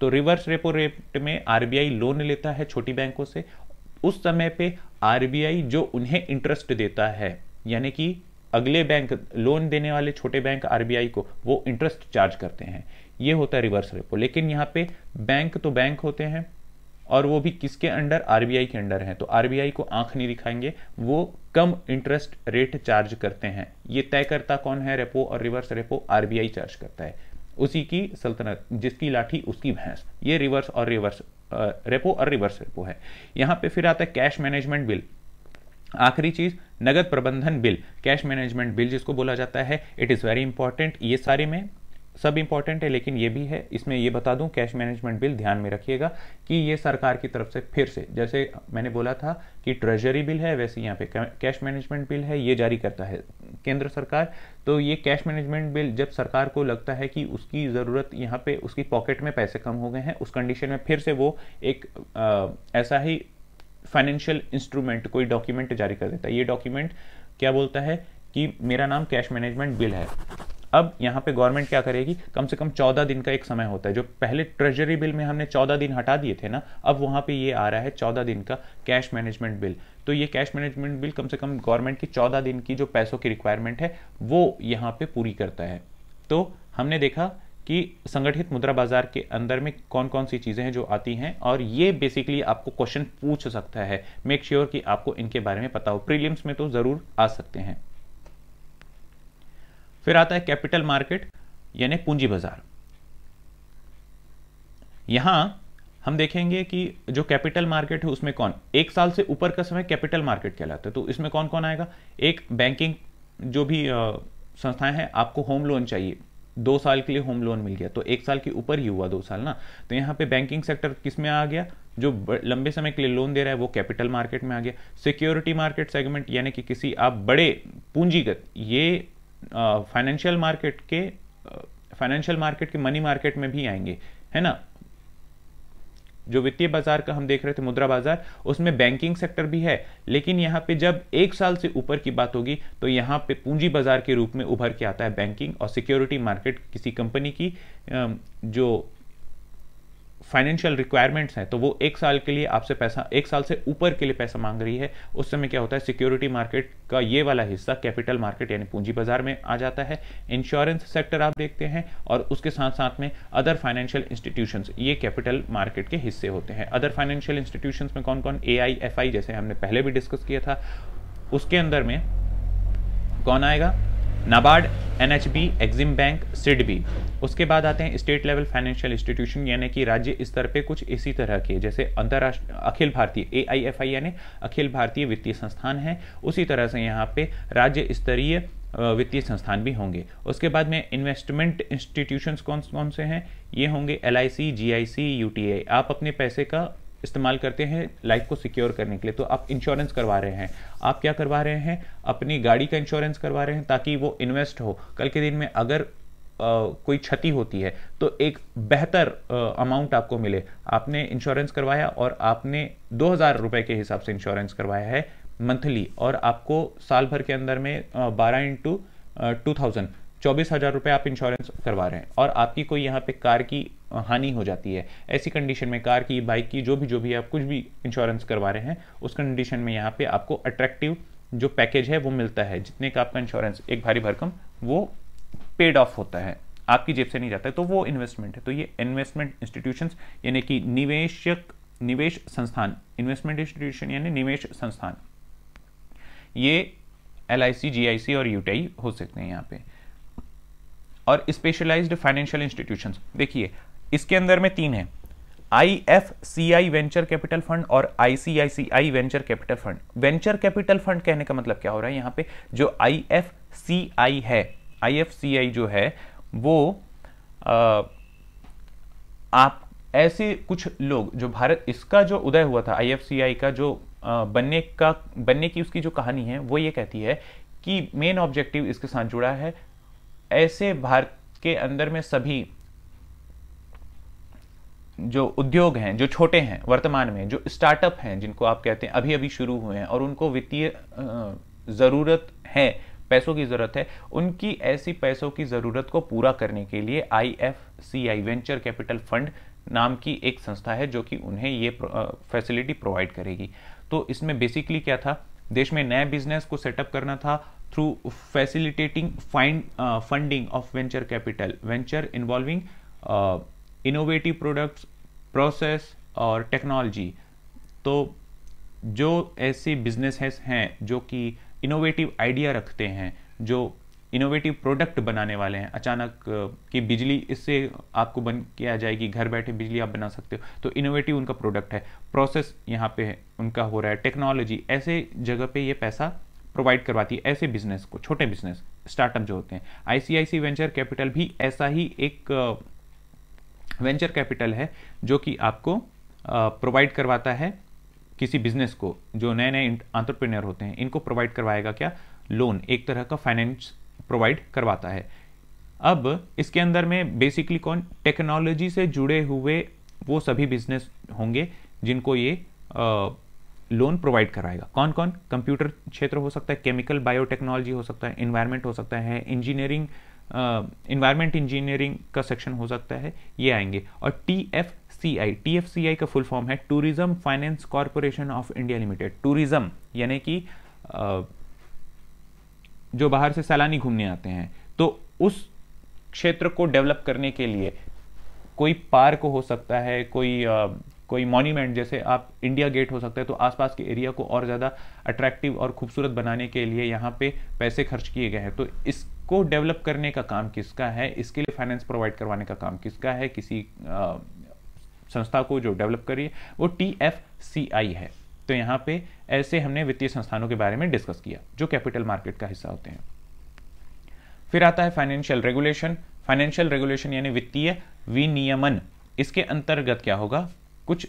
तो रिवर्स रेपो रेट में आरबीआई लोन लेता है छोटी बैंकों से उस समय पे आरबीआई जो उन्हें इंटरेस्ट देता है यानी कि अगले बैंक लोन देने वाले छोटे बैंक आरबीआई को वो इंटरेस्ट चार्ज करते हैं ये होता है रिवर्स रेपो लेकिन यहाँ पे बैंक तो बैंक होते हैं और वो भी किसके अंडर आरबीआई के अंडर है तो आरबीआई को आंख नहीं दिखाएंगे वो कम इंटरेस्ट रेट चार्ज करते हैं ये तय करता कौन है रेपो और रिवर्स रेपो आरबीआई चार्ज करता है उसी की सल्तनत जिसकी लाठी उसकी भैंस ये रिवर्स और रिवर्स रेपो और रिवर्स रेपो है यहां पे फिर आता है कैश मैनेजमेंट बिल आखिरी चीज नगद प्रबंधन बिल कैश मैनेजमेंट बिल जिसको बोला जाता है इट इज़ वेरी इंपॉर्टेंट ये सारे में सब इंपॉर्टेंट है लेकिन ये भी है इसमें ये बता दूं कैश मैनेजमेंट बिल ध्यान में रखिएगा कि ये सरकार की तरफ से फिर से जैसे मैंने बोला था कि ट्रेजरी बिल है वैसे यहाँ पे कैश मैनेजमेंट बिल है ये जारी करता है केंद्र सरकार तो ये कैश मैनेजमेंट बिल जब सरकार को लगता है कि उसकी ज़रूरत यहाँ पे उसकी पॉकेट में पैसे कम हो गए हैं उस कंडीशन में फिर से वो एक आ, ऐसा ही फाइनेंशियल इंस्ट्रूमेंट कोई डॉक्यूमेंट जारी कर देता है ये डॉक्यूमेंट क्या बोलता है कि मेरा नाम कैश मैनेजमेंट बिल है अब यहाँ पे गवर्नमेंट क्या करेगी कम से कम चौदह दिन का एक समय होता है जो पहले ट्रेजरी बिल में हमने चौदह दिन हटा दिए थे ना अब वहाँ पे ये आ रहा है चौदह दिन का कैश मैनेजमेंट बिल तो ये कैश मैनेजमेंट बिल कम से कम गवर्नमेंट की चौदह दिन की जो पैसों की रिक्वायरमेंट है वो यहाँ पे पूरी करता है तो हमने देखा कि संगठित मुद्रा बाजार के अंदर में कौन कौन सी चीज़ें हैं जो आती हैं और ये बेसिकली आपको क्वेश्चन पूछ सकता है मेक श्योर sure कि आपको इनके बारे में पता हो प्रीलिम्स में तो ज़रूर आ सकते हैं फिर आता है कैपिटल मार्केट यानी पूंजी बाजार यहां हम देखेंगे कि जो कैपिटल मार्केट है उसमें कौन एक साल से ऊपर का समय कैपिटल मार्केट कहलाता है तो इसमें कौन कौन आएगा एक बैंकिंग जो भी संस्थाएं हैं आपको होम लोन चाहिए दो साल के लिए होम लोन मिल गया तो एक साल के ऊपर ही हुआ दो साल ना तो यहाँ पे बैंकिंग सेक्टर किस में आ गया जो लंबे समय के लिए लोन दे रहा है वो कैपिटल मार्केट में आ गया सिक्योरिटी मार्केट सेगमेंट यानी कि किसी आप बड़े पूंजीगत ये फाइनेंशियल मार्केट के फाइनेंशियल मार्केट के मनी मार्केट में भी आएंगे है ना जो वित्तीय बाजार का हम देख रहे थे मुद्रा बाजार उसमें बैंकिंग सेक्टर भी है लेकिन यहाँ पे जब एक साल से ऊपर की बात होगी तो यहाँ पे पूंजी बाजार के रूप में उभर के आता है बैंकिंग और सिक्योरिटी मार्केट किसी कंपनी की जो फाइनेंशियल रिक्वायरमेंट्स हैं तो वो एक साल के लिए आपसे पैसा एक साल से ऊपर के लिए पैसा मांग रही है उस समय क्या होता है सिक्योरिटी मार्केट का ये वाला हिस्सा कैपिटल मार्केट यानी पूंजी बाजार में आ जाता है इंश्योरेंस सेक्टर आप देखते हैं और उसके साथ साथ में अदर फाइनेंशियल इंस्टीट्यूशन ये कैपिटल मार्केट के हिस्से होते हैं अदर फाइनेंशियल इंस्टीट्यूशन में कौन कौन ए आई एफ आई जैसे हमने पहले भी डिस्कस किया था उसके अंदर में कौन आएगा NABARD N H B EXIM bank SIDBI उसके बाद आते हैं स्टेट लेवल फाइनेंशियल इंस्टीट्यूशन यानी कि राज्य स्तर पे कुछ इसी तरह के जैसे अंतर्राष्ट्रीय अखिल भारतीय ए आई एफ आई यानी अखिल भारतीय वित्तीय संस्थान है उसी तरह से यहाँ पे राज्य स्तरीय वित्तीय संस्थान भी होंगे उसके बाद में इन्वेस्टमेंट इंस्टीट्यूशंस कौन कौन से हैं ये होंगे L I C G I C U T I आप अपने पैसे का इस्तेमाल करते हैं लाइफ को सिक्योर करने के लिए तो आप इंश्योरेंस करवा रहे हैं आप क्या करवा रहे हैं अपनी गाड़ी का इंश्योरेंस करवा रहे हैं ताकि वो इन्वेस्ट हो कल के दिन में अगर Uh, कोई क्षति होती है तो एक बेहतर अमाउंट uh, आपको मिले आपने इंश्योरेंस करवाया और आपने दो हज़ार रुपये के हिसाब से इंश्योरेंस करवाया है मंथली और आपको साल भर के अंदर में बारह इंटू टू थाउजेंड चौबीस हज़ार रुपये आप इंश्योरेंस करवा रहे हैं और आपकी कोई यहाँ पे कार की हानि हो जाती है ऐसी कंडीशन में कार की बाइक की जो भी जो भी आप कुछ भी इंश्योरेंस करवा रहे हैं उस कंडीशन में यहाँ पे आपको अट्रैक्टिव जो पैकेज है वो मिलता है जितने का आपका इंश्योरेंस एक भारी भरकम वो पेड ऑफ होता है आपकी जेब से नहीं जाता है तो वो इन्वेस्टमेंट है तो ये इन्वेस्टमेंट इंस्टीट्यूशंस यानी कि निवेशक निवेश संस्थान इन्वेस्टमेंट इंस्टीट्यूशन यानी निवेश संस्थान ये L I C G I सी और यूटीआई हो सकते हैं यहाँ पे और स्पेशलाइज्ड फाइनेंशियल इंस्टीट्यूशंस देखिए इसके अंदर में तीन है I F C I venture capital fund और ICICI venture capital fund venture capital fund कहने का मतलब क्या हो रहा है यहां पे जो आई एफ सी आई है आई एफ सी आई जो है वो आ, आप ऐसे कुछ लोग जो भारत इसका जो उदय हुआ था आई का जो बनने का बनने की उसकी जो कहानी है वो ये कहती है कि मेन ऑब्जेक्टिव इसके साथ जुड़ा है ऐसे भारत के अंदर में सभी जो उद्योग हैं जो छोटे हैं वर्तमान में जो स्टार्टअप हैं जिनको आप कहते हैं अभी अभी शुरू हुए हैं और उनको वित्तीय ज़रूरत है पैसों की ज़रूरत है उनकी ऐसी पैसों की ज़रूरत को पूरा करने के लिए I F C I venture capital fund नाम की एक संस्था है जो कि उन्हें ये फैसिलिटी प्रोवाइड करेगी तो इसमें बेसिकली क्या था देश में नए बिजनेस को सेटअप करना था through facilitating find funding of venture capital venture involving innovative products process और टेक्नोलॉजी तो जो ऐसे बिजनेसेस हैं जो कि इनोवेटिव आइडिया रखते हैं जो इनोवेटिव प्रोडक्ट बनाने वाले हैं अचानक कि बिजली इससे आपको बन किया जाएगी घर बैठे बिजली आप बना सकते हो तो इनोवेटिव उनका प्रोडक्ट है प्रोसेस यहाँ पे उनका हो रहा है टेक्नोलॉजी ऐसे जगह पे ये पैसा प्रोवाइड करवाती है ऐसे बिजनेस को छोटे बिजनेस स्टार्टअप जो होते हैं आईसीआईसी वेंचर कैपिटल भी ऐसा ही एक वेंचर कैपिटल है जो कि आपको प्रोवाइड करवाता है किसी बिजनेस को जो नए नए आंट्रप्रेन्योर होते हैं इनको प्रोवाइड करवाएगा क्या लोन एक तरह का फाइनेंस प्रोवाइड करवाता है अब इसके अंदर में बेसिकली कौन टेक्नोलॉजी से जुड़े हुए वो सभी बिजनेस होंगे जिनको ये आ, लोन प्रोवाइड कराएगा कौन कौन कंप्यूटर क्षेत्र हो सकता है केमिकल बायोटेक्नोलॉजी हो सकता है इन्वायरमेंट हो सकता है इंजीनियरिंग इन्वायरमेंट इंजीनियरिंग का सेक्शन हो सकता है ये आएंगे और T F C I T F C I का फुल फॉर्म है tourism finance corporation of India limited tourism यानी कि जो बाहर से सैलानी घूमने आते हैं तो उस क्षेत्र को डेवलप करने के लिए कोई पार्क हो सकता है कोई आ, कोई मॉन्यूमेंट जैसे आप इंडिया गेट हो सकता है तो आसपास के एरिया को और ज़्यादा अट्रैक्टिव और खूबसूरत बनाने के लिए यहाँ पे पैसे खर्च किए गए हैं तो इस को डेवलप करने का काम किसका है इसके लिए फाइनेंस प्रोवाइड करवाने का काम किसका है किसी आ, संस्था को जो डेवलप करिए वो टी एफ सी आई है तो यहाँ पे ऐसे हमने वित्तीय संस्थानों के बारे में डिस्कस किया जो कैपिटल मार्केट का हिस्सा होते हैं फिर आता है फाइनेंशियल रेगुलेशन फाइनेंशियल रेगुलेशन यानी वित्तीय विनियमन इसके अंतर्गत क्या होगा कुछ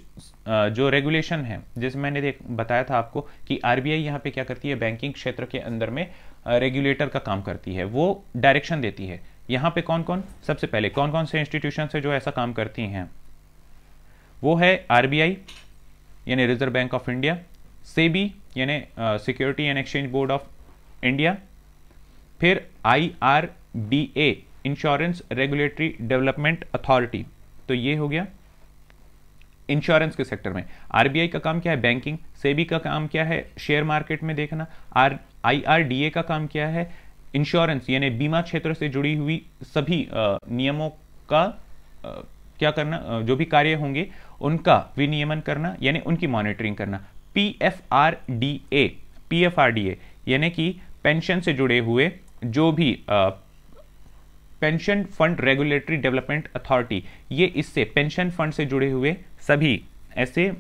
जो रेगुलेशन है जैसे मैंने बताया था आपको कि आरबीआई यहाँ पे क्या करती है बैंकिंग क्षेत्र के अंदर में रेगुलेटर का काम करती है वो डायरेक्शन देती है यहाँ पे कौन कौन सबसे पहले कौन कौन से इंस्टीट्यूशन है जो ऐसा काम करती हैं वो है आरबीआई यानी reserve bank of India SEBI यानी security and exchange board of India फिर I R B A insurance regulatory development authority तो ये हो गया इंश्योरेंस के सेक्टर में आरबीआई का काम क्या है बैंकिंग सेबी का काम क्या है शेयर मार्केट में देखना आर आईआरडीए का, का काम क्या है इंश्योरेंस यानी बीमा क्षेत्र से जुड़ी हुई सभी नियमों का क्या करना जो भी कार्य होंगे उनका विनियमन करना यानी उनकी मॉनिटरिंग करना P F R D A P F R D A यानी कि पेंशन से जुड़े हुए जो भी pension fund regulatory development authority ये इससे पेंशन फंड से जुड़े हुए सभी ऐसे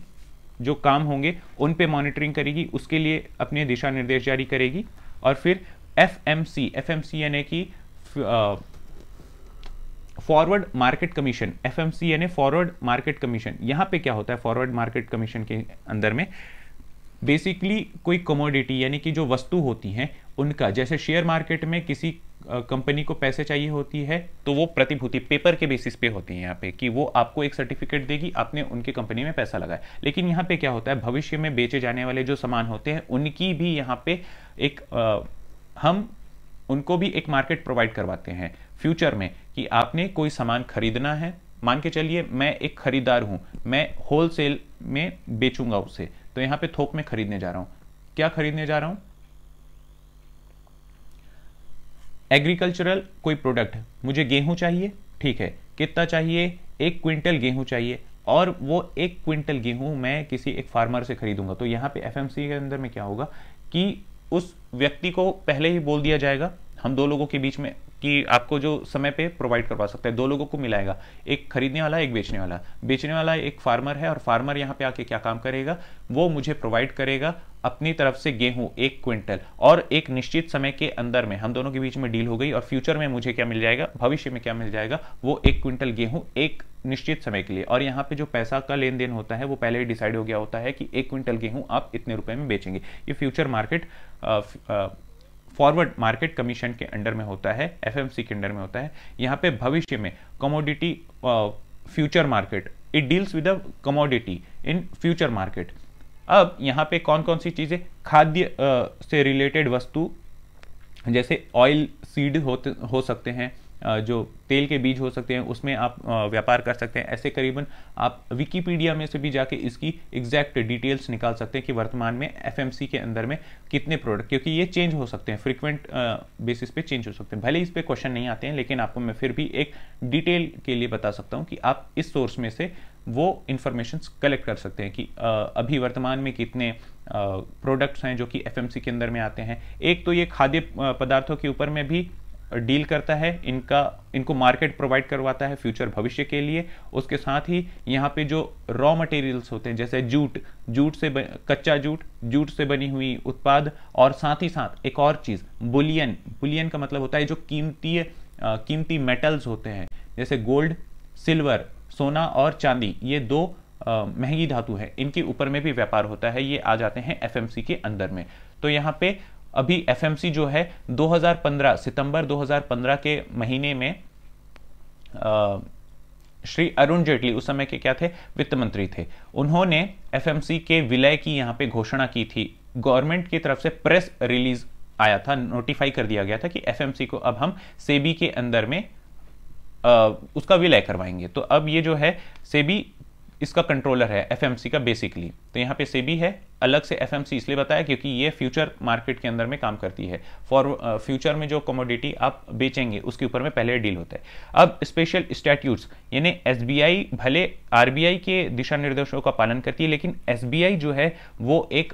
जो काम होंगे उन पे मॉनिटरिंग करेगी उसके लिए अपने दिशा निर्देश जारी करेगी और फिर F M C F M C यानी कि forward market commission F M C यानी फॉरवर्ड मार्केट कमीशन यहाँ पे क्या होता है फॉरवर्ड मार्केट कमीशन के अंदर में बेसिकली कोई कमोडिटी यानी कि जो वस्तु होती हैं उनका जैसे शेयर मार्केट में किसी कंपनी को पैसे चाहिए होती है तो वो प्रतिभूति पेपर के बेसिस पे होती है यहाँ पे कि वो आपको एक सर्टिफिकेट देगी आपने उनके कंपनी में पैसा लगाया लेकिन यहाँ पे क्या होता है भविष्य में बेचे जाने वाले जो सामान होते हैं उनकी भी यहाँ पे एक आ, हम उनको भी एक मार्केट प्रोवाइड करवाते हैं फ्यूचर में कि आपने कोई सामान खरीदना है मान के चलिए मैं एक खरीदार हूँ मैं होलसेल में बेचूंगा उसे तो यहाँ पे थोक में खरीदने जा रहा हूँ क्या खरीदने जा रहा हूँ एग्रीकल्चरल कोई प्रोडक्ट मुझे गेहूं चाहिए ठीक है कितना चाहिए एक क्विंटल गेहूं चाहिए और वो एक क्विंटल गेहूं मैं किसी एक फार्मर से खरीदूंगा तो यहाँ पे एफएमसी के अंदर में क्या होगा कि उस व्यक्ति को पहले ही बोल दिया जाएगा हम दो लोगों के बीच में कि आपको जो समय पे प्रोवाइड करवा सकता है दो लोगों को मिलाएगा एक खरीदने वाला एक बेचने वाला बेचने वाला एक फार्मर है और फार्मर यहाँ पे आके क्या काम करेगा वो मुझे प्रोवाइड करेगा अपनी तरफ से गेहूं एक क्विंटल और एक निश्चित समय के अंदर में हम दोनों के बीच में डील हो गई और फ्यूचर में मुझे क्या मिल जाएगा भविष्य में क्या मिल जाएगा वो एक क्विंटल गेहूं एक निश्चित समय के लिए और यहाँ पे जो पैसा का लेन देन होता है वो पहले ही डिसाइड हो गया होता है कि एक क्विंटल गेहूं आप इतने रुपए में बेचेंगे ये future market forward market commission के अंडर में होता है एफ के अंडर में होता है यहाँ पे भविष्य में commodity future market it deals with commodity in future market अब यहाँ पे कौन कौन सी चीज़ें खाद्य से रिलेटेड वस्तु जैसे ऑयल सीड होते हो सकते हैं जो तेल के बीज हो सकते हैं उसमें आप व्यापार कर सकते हैं ऐसे करीबन आप विकीपीडिया में से भी जाके इसकी एग्जैक्ट डिटेल्स निकाल सकते हैं कि वर्तमान में एफ के अंदर में कितने प्रोडक्ट क्योंकि ये चेंज हो सकते हैं फ्रिक्वेंट बेसिस पे चेंज हो सकते हैं भले इस पर क्वेश्चन नहीं आते हैं लेकिन आपको मैं फिर भी एक डिटेल के लिए बता सकता हूँ कि आप इस सोर्स में से वो इन्फॉर्मेशन कलेक्ट कर सकते हैं कि अभी वर्तमान में कितने प्रोडक्ट्स हैं जो कि एफ के अंदर में आते हैं एक तो ये खाद्य पदार्थों के ऊपर में भी डील करता है इनका इनको मार्केट प्रोवाइड करवाता है फ्यूचर भविष्य के लिए उसके साथ ही यहाँ पे जो रॉ मटेरियल्स होते हैं जैसे जूट जूट से बन, कच्चा जूट जूट से बनी हुई उत्पाद और साथ ही साथ एक और चीज़ बुलियन बुलियन का मतलब होता है जो कीमती कीमती मेटल्स होते हैं जैसे गोल्ड सिल्वर सोना और चांदी ये दो महंगी धातु है इनके ऊपर में भी व्यापार होता है ये आ जाते हैं एफ के अंदर में तो यहाँ पे अभी एफ जो है 2015 सितंबर 2015 के महीने में आ, श्री अरुण जेटली उस समय के क्या थे वित्त मंत्री थे उन्होंने एफ के विलय की यहां पे घोषणा की थी गवर्नमेंट की तरफ से प्रेस रिलीज आया था नोटिफाई कर दिया गया था कि एफ को अब हम सेबी के अंदर में आ, उसका विलय करवाएंगे तो अब ये जो है सेबी इसका कंट्रोलर है एफ का बेसिकली तो यहाँ पे से भी है अलग से एफ इसलिए बताया क्योंकि ये फ्यूचर मार्केट के अंदर में काम करती है फॉर फ्यूचर uh, में जो कमोडिटी आप बेचेंगे उसके ऊपर में पहले डील होता है अब स्पेशल स्टैट्यूट्स यानी एस भले आर के दिशा निर्देशों का पालन करती है लेकिन एस जो है वो एक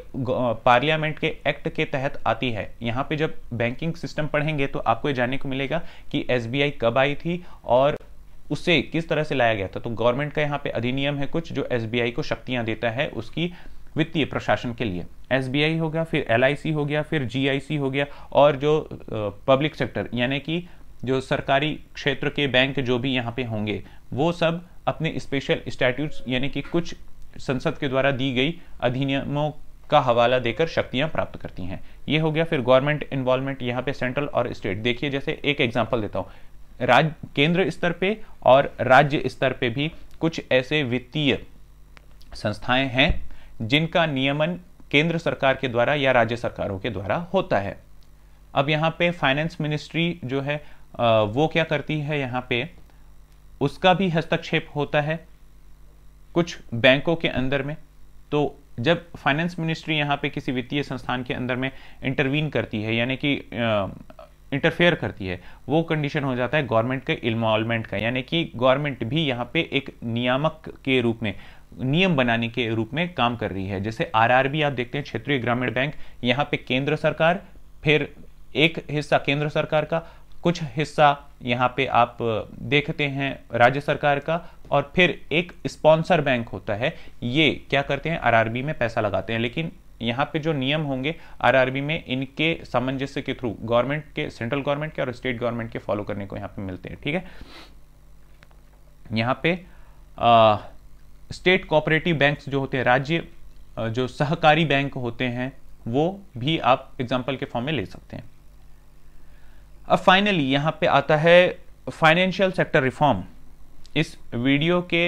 पार्लियामेंट uh, के एक्ट के तहत आती है यहाँ पे जब बैंकिंग सिस्टम पढ़ेंगे तो आपको जानने को मिलेगा कि एस कब आई थी और उससे किस तरह से लाया गया था तो गवर्नमेंट का यहाँ पे अधिनियम है कुछ जो एस को शक्तियां देता है उसकी वित्तीय प्रशासन के लिए एस हो गया फिर एल हो गया फिर जी हो गया और जो पब्लिक सेक्टर यानी कि जो सरकारी क्षेत्र के बैंक जो भी यहाँ पे होंगे वो सब अपने स्पेशल स्टैट्यूट्स यानी कि कुछ संसद के द्वारा दी गई अधिनियमों का हवाला देकर शक्तियां प्राप्त करती हैं ये हो गया फिर गवर्नमेंट इन्वॉल्वमेंट यहाँ पे सेंट्रल और स्टेट देखिए जैसे एक एग्जांपल देता हूँ राज्य केंद्र स्तर पे और राज्य स्तर पे भी कुछ ऐसे वित्तीय संस्थाएं हैं जिनका नियमन केंद्र सरकार के द्वारा या राज्य सरकारों के द्वारा होता है अब यहाँ पे फाइनेंस मिनिस्ट्री जो है वो क्या करती है यहाँ पे उसका भी हस्तक्षेप होता है कुछ बैंकों के अंदर में तो जब फाइनेंस मिनिस्ट्री यहाँ पे किसी वित्तीय संस्थान के अंदर में इंटरवीन करती है यानी कि इंटरफेयर करती है वो कंडीशन हो जाता है गवर्नमेंट के इन्वॉल्वमेंट का यानी कि गवर्नमेंट भी यहाँ पे एक नियामक के रूप में नियम बनाने के रूप में काम कर रही है जैसे आरआरबी आप देखते हैं क्षेत्रीय ग्रामीण बैंक यहाँ पे केंद्र सरकार फिर एक हिस्सा केंद्र सरकार का कुछ हिस्सा यहाँ पे आप देखते हैं राज्य सरकार का और फिर एक स्पॉन्सर बैंक होता है ये क्या करते हैं आरआरबी में पैसा लगाते हैं लेकिन यहाँ पे जो नियम होंगे आरआरबी में इनके सामंजस्य के थ्रू गवर्नमेंट के सेंट्रल गवर्नमेंट के और स्टेट गवर्नमेंट के फॉलो करने को यहाँ पे मिलते हैं ठीक है यहाँ पे आ, स्टेट कोऑपरेटिव बैंक्स जो होते हैं राज्य जो सहकारी बैंक होते हैं वो भी आप एग्जाम्पल के फॉर्म में ले सकते हैं अब फाइनली यहाँ पे आता है फाइनेंशियल सेक्टर रिफॉर्म इस वीडियो के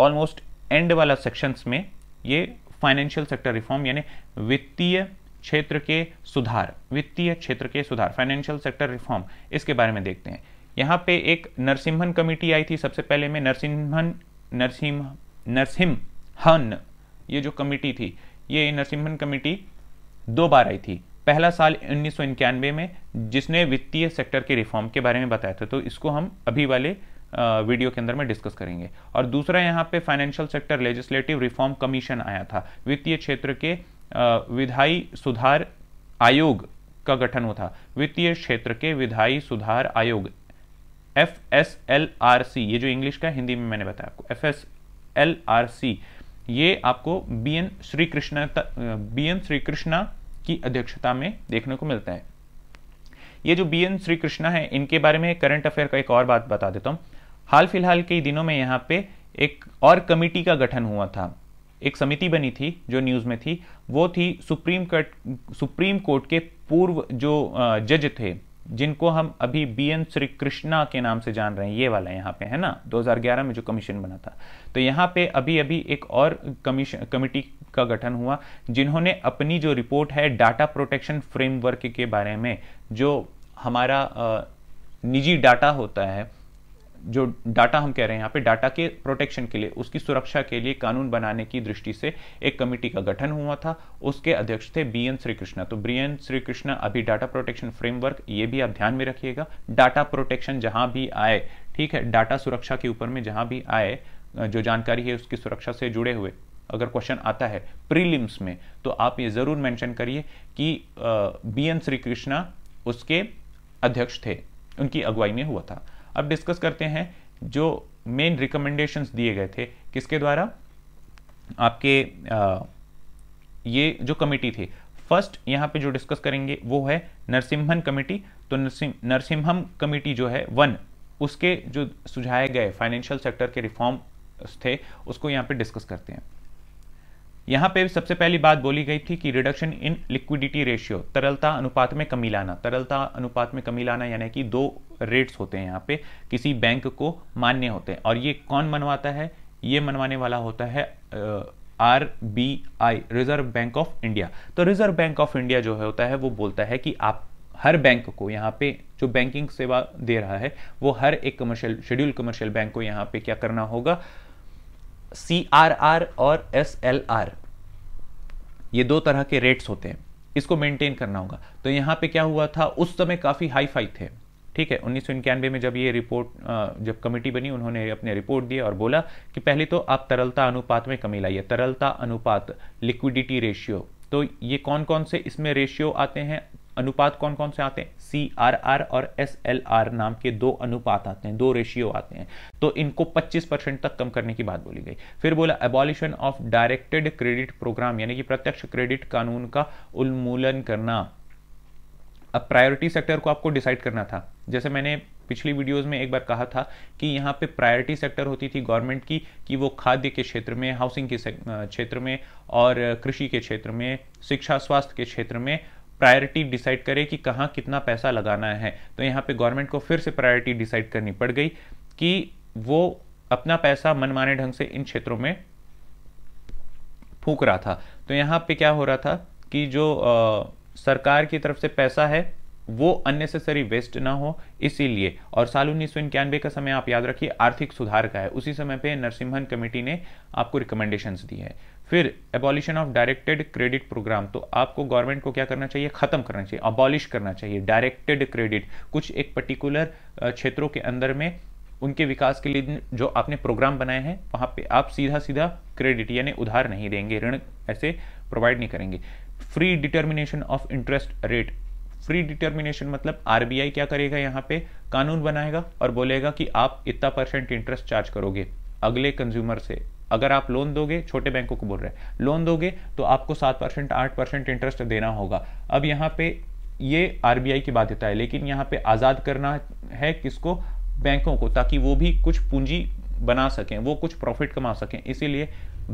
ऑलमोस्ट एंड वाला सेक्शंस में ये फाइनेंशियल सेक्टर रिफॉर्म यानी वित्तीय क्षेत्र के सुधार वित्तीय क्षेत्र के सुधार फाइनेंशियल सेक्टर रिफॉर्म इसके बारे में देखते हैं यहाँ पे एक नरसिम्हन कमेटी आई थी सबसे पहले में नरसिम्हन नरसिम नरसिम्हन ये जो कमेटी थी ये नरसिम्हन कमेटी दो बार आई थी पहला साल उन्नीस में जिसने वित्तीय सेक्टर के रिफॉर्म के बारे में बताया था तो इसको हम अभी वाले वीडियो के अंदर में डिस्कस करेंगे और दूसरा यहाँ पे financial sector legislative reform commission आया था वित्तीय क्षेत्र के विधायी सुधार आयोग का गठन हुआ था वित्तीय क्षेत्र के विधायी सुधार आयोग F S L R C ये जो इंग्लिश का हिंदी में मैंने बताया आपको F S L R C ये आपको B N Shri Krishna B N Shri Krishna की अध्यक्षता में देखने को मिलता है ये जो बी एन श्री कृष्णा है इनके बारे में करंट अफेयर का एक और बात बता देता हूं हाल फिलहाल के दिनों में यहाँ पे एक और कमेटी का गठन हुआ था एक समिति बनी थी जो न्यूज़ में थी वो थी सुप्रीम कोर्ट सुप्रीम कोर्ट के पूर्व जो जज थे जिनको हम अभी बी एन श्री कृष्णा के नाम से जान रहे हैं ये वाला यहाँ पे है ना 2011 में जो कमीशन बना था तो यहाँ पे अभी अभी एक और कमीशन कमेटी का गठन हुआ जिन्होंने अपनी जो रिपोर्ट है डाटा प्रोटेक्शन फ्रेमवर्क के बारे में जो हमारा निजी डाटा होता है जो डाटा हम कह रहे हैं यहाँ पे डाटा के प्रोटेक्शन के लिए उसकी सुरक्षा के लिए कानून बनाने की दृष्टि से एक कमेटी का गठन हुआ था उसके अध्यक्ष थे बी एन श्री कृष्णा तो बी एन श्री कृष्णा अभी डाटा प्रोटेक्शन फ्रेमवर्क ये भी आप ध्यान में रखिएगा डाटा प्रोटेक्शन जहां भी आए ठीक है डाटा सुरक्षा के ऊपर में जहां भी आए जो जानकारी है उसकी सुरक्षा से जुड़े हुए अगर क्वेश्चन आता है प्रीलिम्स में तो आप ये जरूर मेंशन करिए कि बी एन श्री कृष्णा उसके अध्यक्ष थे उनकी अगुवाई में हुआ था अब डिस्कस करते हैं जो मेन रिकमेंडेशंस दिए गए थे किसके द्वारा आपके आ, ये जो कमेटी थी फर्स्ट यहाँ पे जो डिस्कस करेंगे वो है नरसिम्हन कमेटी तो नरसिम नरसिम्हम कमेटी जो है वन उसके जो सुझाए गए फाइनेंशियल सेक्टर के रिफॉर्म थे उसको यहाँ पे डिस्कस करते हैं यहाँ पे सबसे पहली बात बोली गई थी कि रिडक्शन इन लिक्विडिटी रेशियो तरलता अनुपात में कमी लाना तरलता अनुपात में कमी लाना यानी कि दो रेट्स होते हैं यहाँ पे किसी बैंक को मान्य होते हैं और ये कौन मनवाता है ये मनवाने वाला होता है R B I reserve bank of India तो रिजर्व बैंक ऑफ इंडिया जो है होता है वो बोलता है कि आप हर बैंक को यहाँ पे जो बैंकिंग सेवा दे रहा है वो हर एक कमर्शियल शेड्यूल कमर्शियल बैंक को यहाँ पे क्या करना होगा सी आर आर और एस एल आर ये दो तरह के रेट्स होते हैं इसको मेंटेन करना होगा तो यहाँ पे क्या हुआ था उस समय काफ़ी हाई फाई थे ठीक है उन्नीस में जब ये रिपोर्ट जब कमेटी बनी उन्होंने अपने रिपोर्ट दिए और बोला कि पहले तो आप तरलता अनुपात में कमी लाइए तरलता अनुपात लिक्विडिटी रेशियो तो ये कौन कौन से इसमें रेशियो आते हैं अनुपात कौन कौन से आते हैं सी आर आर और एस एल आर नाम के दो अनुपात आते हैं दो रेशियो आते हैं तो इनको 25 परसेंट तक कम करने की बात बोली गई फिर बोला abolition of directed credit programme यानी कि प्रत्यक्ष क्रेडिट कानून का उन्मूलन करना अब प्रायोरिटी सेक्टर को आपको डिसाइड करना था जैसे मैंने पिछली वीडियोस में एक बार कहा था कि यहाँ पे प्रायोरिटी सेक्टर होती थी गवर्नमेंट की कि वो खाद्य के क्षेत्र में हाउसिंग के क्षेत्र में और कृषि के क्षेत्र में शिक्षा स्वास्थ्य के क्षेत्र में प्रायोरिटी डिसाइड करे कि कहाँ कितना पैसा लगाना है तो यहाँ पे गवर्नमेंट को फिर से प्रायोरिटी डिसाइड करनी पड़ गई कि वो अपना पैसा मनमाने ढंग से इन क्षेत्रों में फूक रहा था तो यहाँ पे क्या हो रहा था कि जो आ, सरकार की तरफ से पैसा है वो अननेसेसरी वेस्ट ना हो इसीलिए और साल उन्नीस सौ का समय आप याद रखिए आर्थिक सुधार का है उसी समय पे नरसिम्हन कमेटी ने आपको रिकमेंडेशंस दी है फिर abolition of directed credit programme तो आपको गवर्नमेंट को क्या करना चाहिए खत्म करना चाहिए अबॉलिश करना चाहिए डायरेक्टेड क्रेडिट कुछ एक पर्टिकुलर क्षेत्रों के अंदर में उनके विकास के लिए जो आपने प्रोग्राम बनाए हैं वहां पे आप सीधा सीधा क्रेडिट यानी उधार नहीं देंगे ऋण ऐसे प्रोवाइड नहीं करेंगे free determination of interest rate free determination मतलब आरबीआई क्या करेगा यहाँ पे कानून बनाएगा और बोलेगा कि आप इतना परसेंट इंटरेस्ट चार्ज करोगे अगले कंज्यूमर से अगर आप लोन दोगे छोटे बैंकों को बोल रहे हैं लोन दोगे तो आपको सात परसेंट आठ परसेंट इंटरेस्ट देना होगा अब यहाँ पे ये आरबीआई की बाध्यता है लेकिन यहाँ पे आज़ाद करना है किसको बैंकों को ताकि वो भी कुछ पूंजी बना सकें वो कुछ प्रॉफिट कमा सकें इसीलिए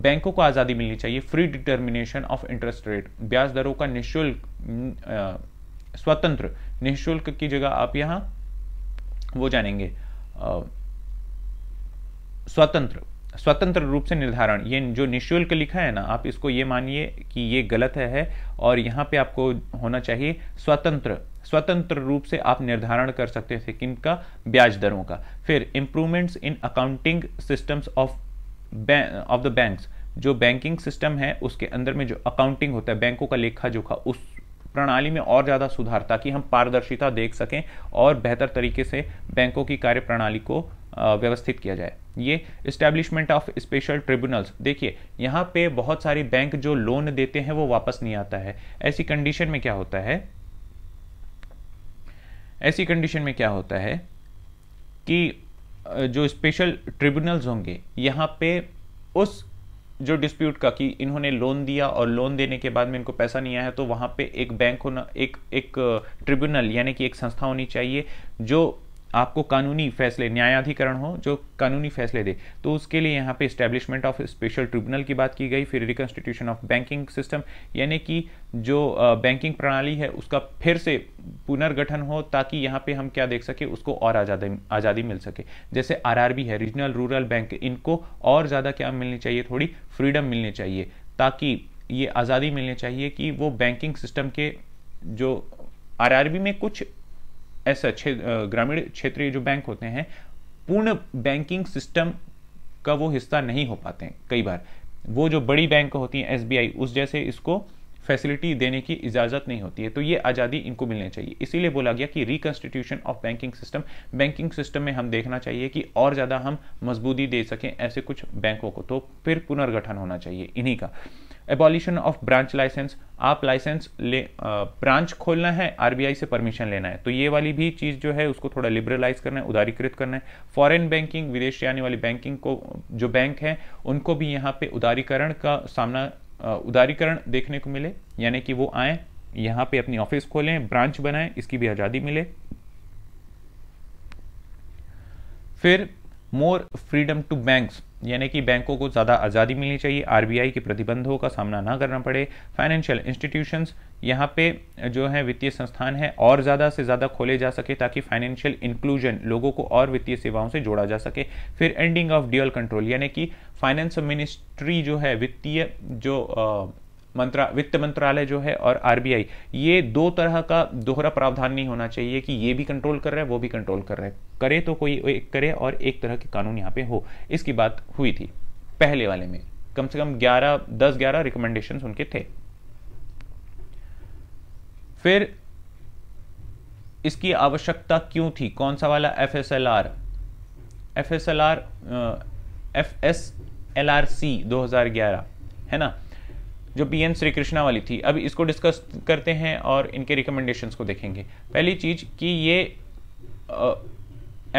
बैंकों को आज़ादी मिलनी चाहिए free determination of interest rate ब्याज दरों का निःशुल्क स्वतंत्र निःशुल्क की जगह आप यहाँ वो जानेंगे स्वतंत्र स्वतंत्र रूप से निर्धारण ये जो निःशुल्क लिखा है ना आप इसको ये मानिए कि ये गलत है, है और यहाँ पे आपको होना चाहिए स्वतंत्र स्वतंत्र रूप से आप निर्धारण कर सकते थे किन का ब्याज दरों का फिर improvements in accounting systems of of the banks जो बैंकिंग सिस्टम है उसके अंदर में जो अकाउंटिंग होता है बैंकों का लेखा जोखा उस प्रणाली में और ज़्यादा सुधार ताकि हम पारदर्शिता देख सकें और बेहतर तरीके से बैंकों की कार्य प्रणाली को व्यवस्थित किया जाए ये इस्टेब्लिशमेंट ऑफ स्पेशल ट्रिब्यूनल्स देखिए यहाँ पे बहुत सारी बैंक जो लोन देते हैं वो वापस नहीं आता है ऐसी कंडीशन में क्या होता है ऐसी कंडीशन में क्या होता है कि जो स्पेशल ट्रिब्यूनल्स होंगे यहाँ पे उस जो डिस्प्यूट का कि इन्होंने लोन दिया और लोन देने के बाद में इनको पैसा नहीं आया तो वहाँ पे एक बैंक होना एक एक ट्रिब्यूनल यानी कि एक संस्था होनी चाहिए जो आपको कानूनी फैसले न्यायाधिकरण हो जो कानूनी फैसले दे तो उसके लिए यहाँ पे इस्टेब्लिशमेंट ऑफ स्पेशल ट्रिब्यूनल की बात की गई फिर रिकॉन्स्टिट्यूशन ऑफ बैंकिंग सिस्टम यानी कि जो बैंकिंग प्रणाली है उसका फिर से पुनर्गठन हो ताकि यहाँ पे हम क्या देख सके उसको और आज़ादी आज़ादी मिल सके जैसे आर है रीजनल रूरल बैंक इनको और ज़्यादा क्या मिलनी चाहिए थोड़ी फ्रीडम मिलनी चाहिए ताकि ये आज़ादी मिलनी चाहिए कि वो बैंकिंग सिस्टम के जो आर में कुछ ऐसा छे, ग्रामीण क्षेत्रीय जो बैंक होते हैं पूर्ण बैंकिंग सिस्टम का वो हिस्सा नहीं हो पाते हैं कई बार वो जो बड़ी बैंक होती हैं एसबीआई उस जैसे इसको फैसिलिटी देने की इजाज़त नहीं होती है तो ये आज़ादी इनको मिलनी चाहिए इसीलिए बोला गया कि reconstitution of banking system banking system में हम देखना चाहिए कि और ज़्यादा हम मजबूती दे सकें ऐसे कुछ बैंकों को तो फिर पुनर्गठन होना चाहिए इन्हीं का एबॉलिशन ऑफ ब्रांच लाइसेंस आप लाइसेंस ले ब्रांच खोलना है आरबीआई से परमिशन लेना है तो ये वाली भी चीज़ जो है उसको थोड़ा लिबरलाइज करना है उदारीकृत करना है फॉरेन बैंकिंग विदेश से आने वाली बैंकिंग को जो बैंक है उनको भी यहाँ पे उदारीकरण का सामना उदारीकरण देखने को मिले यानी कि वो आए यहाँ पे अपनी ऑफिस खोलें ब्रांच बनाएं इसकी भी आज़ादी मिले फिर मोर फ्रीडम टू बैंक्स यानी कि बैंकों को ज़्यादा आज़ादी मिलनी चाहिए आरबीआई के प्रतिबंधों का सामना ना करना पड़े फाइनेंशियल इंस्टीट्यूशंस यहाँ पे जो है वित्तीय संस्थान है और ज़्यादा से ज़्यादा खोले जा सके ताकि फाइनेंशियल इंक्लूजन लोगों को और वित्तीय सेवाओं से जोड़ा जा सके फिर एंडिंग ऑफ ड्यूअल कंट्रोल यानी कि फाइनेंस मिनिस्ट्री जो है वित्तीय जो आ, मंत्रा वित्त मंत्रालय जो है और आरबीआई ये दो तरह का दोहरा प्रावधान नहीं होना चाहिए कि ये भी कंट्रोल कर रहा है वो भी कंट्रोल कर रहा है करे तो कोई एक करे और एक तरह के कानून यहाँ पे हो इसकी बात हुई थी पहले वाले में कम से कम 11 10 11 रिकमेंडेशन उनके थे फिर इसकी आवश्यकता क्यों थी कौन सा वाला F S L R F S L R F S L R C दो है ना जो बी एन श्री कृष्णा वाली थी अब इसको डिस्कस करते हैं और इनके रिकमेंडेशंस को देखेंगे पहली चीज कि ये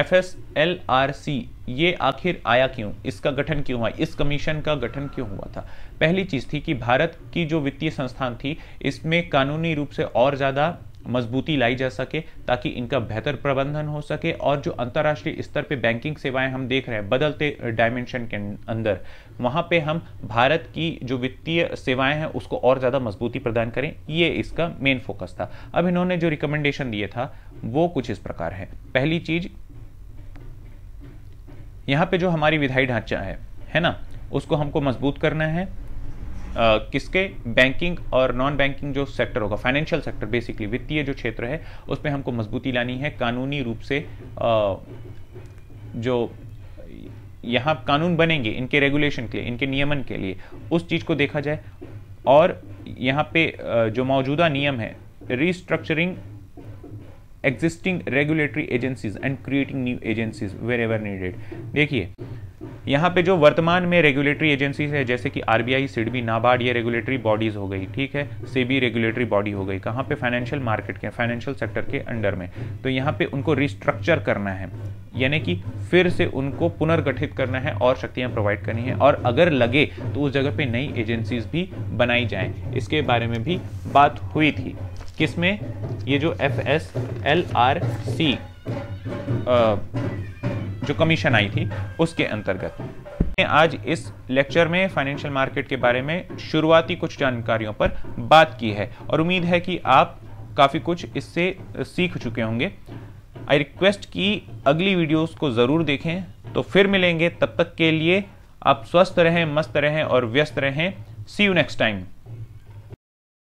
F S L R C ये आखिर आया क्यों इसका गठन क्यों हुआ इस कमीशन का गठन क्यों हुआ था पहली चीज थी कि भारत की जो वित्तीय संस्थान थी इसमें कानूनी रूप से और ज़्यादा मजबूती लाई जा सके ताकि इनका बेहतर प्रबंधन हो सके और जो अंतर्राष्ट्रीय स्तर पे बैंकिंग सेवाएं हम देख रहे हैं बदलते डायमेंशन के अंदर वहाँ पे हम भारत की जो वित्तीय सेवाएं हैं उसको और ज़्यादा मजबूती प्रदान करें ये इसका मेन फोकस था अब इन्होंने जो रिकमेंडेशन दिए था वो कुछ इस प्रकार है पहली चीज़ यहाँ पे जो हमारी विधायी ढांचा है है ना उसको हमको मजबूत करना है किसके बैंकिंग और नॉन बैंकिंग जो सेक्टर होगा फाइनेंशियल सेक्टर बेसिकली वित्तीय जो क्षेत्र है उस पर हमको मजबूती लानी है कानूनी रूप से जो यहाँ कानून बनेंगे इनके रेगुलेशन के लिए इनके नियमन के लिए उस चीज़ को देखा जाए और यहाँ पे जो मौजूदा नियम है restructuring existing regulatory agencies and creating new agencies wherever needed देखिए यहाँ पे जो वर्तमान में रेगुलेटरी एजेंसीज है जैसे कि आरबीआई सिडबी नाबार्ड ये रेगुलेटरी बॉडीज हो गई ठीक है सेबी रेगुलेटरी बॉडी हो गई कहाँ पे फाइनेंशियल मार्केट के फाइनेंशियल सेक्टर के अंडर में तो यहाँ पे उनको रिस्ट्रक्चर करना है यानी कि फिर से उनको पुनर्गठित करना है और शक्तियाँ प्रोवाइड करनी है और अगर लगे तो उस जगह पर नई एजेंसीज भी बनाई जाएँ इसके बारे में भी बात हुई थी किसमें ये जो F S L R C जो कमीशन आई थी उसके अंतर्गत आज इस लेक्चर में फाइनेंशियल मार्केट के बारे में शुरुआती कुछ जानकारियों पर बात की है और उम्मीद है कि आप काफ़ी कुछ इससे सीख चुके होंगे आई रिक्वेस्ट कि अगली वीडियोस को ज़रूर देखें तो फिर मिलेंगे तब तक के लिए आप स्वस्थ रहें मस्त रहें और व्यस्त रहें सी यू नेक्स्ट टाइम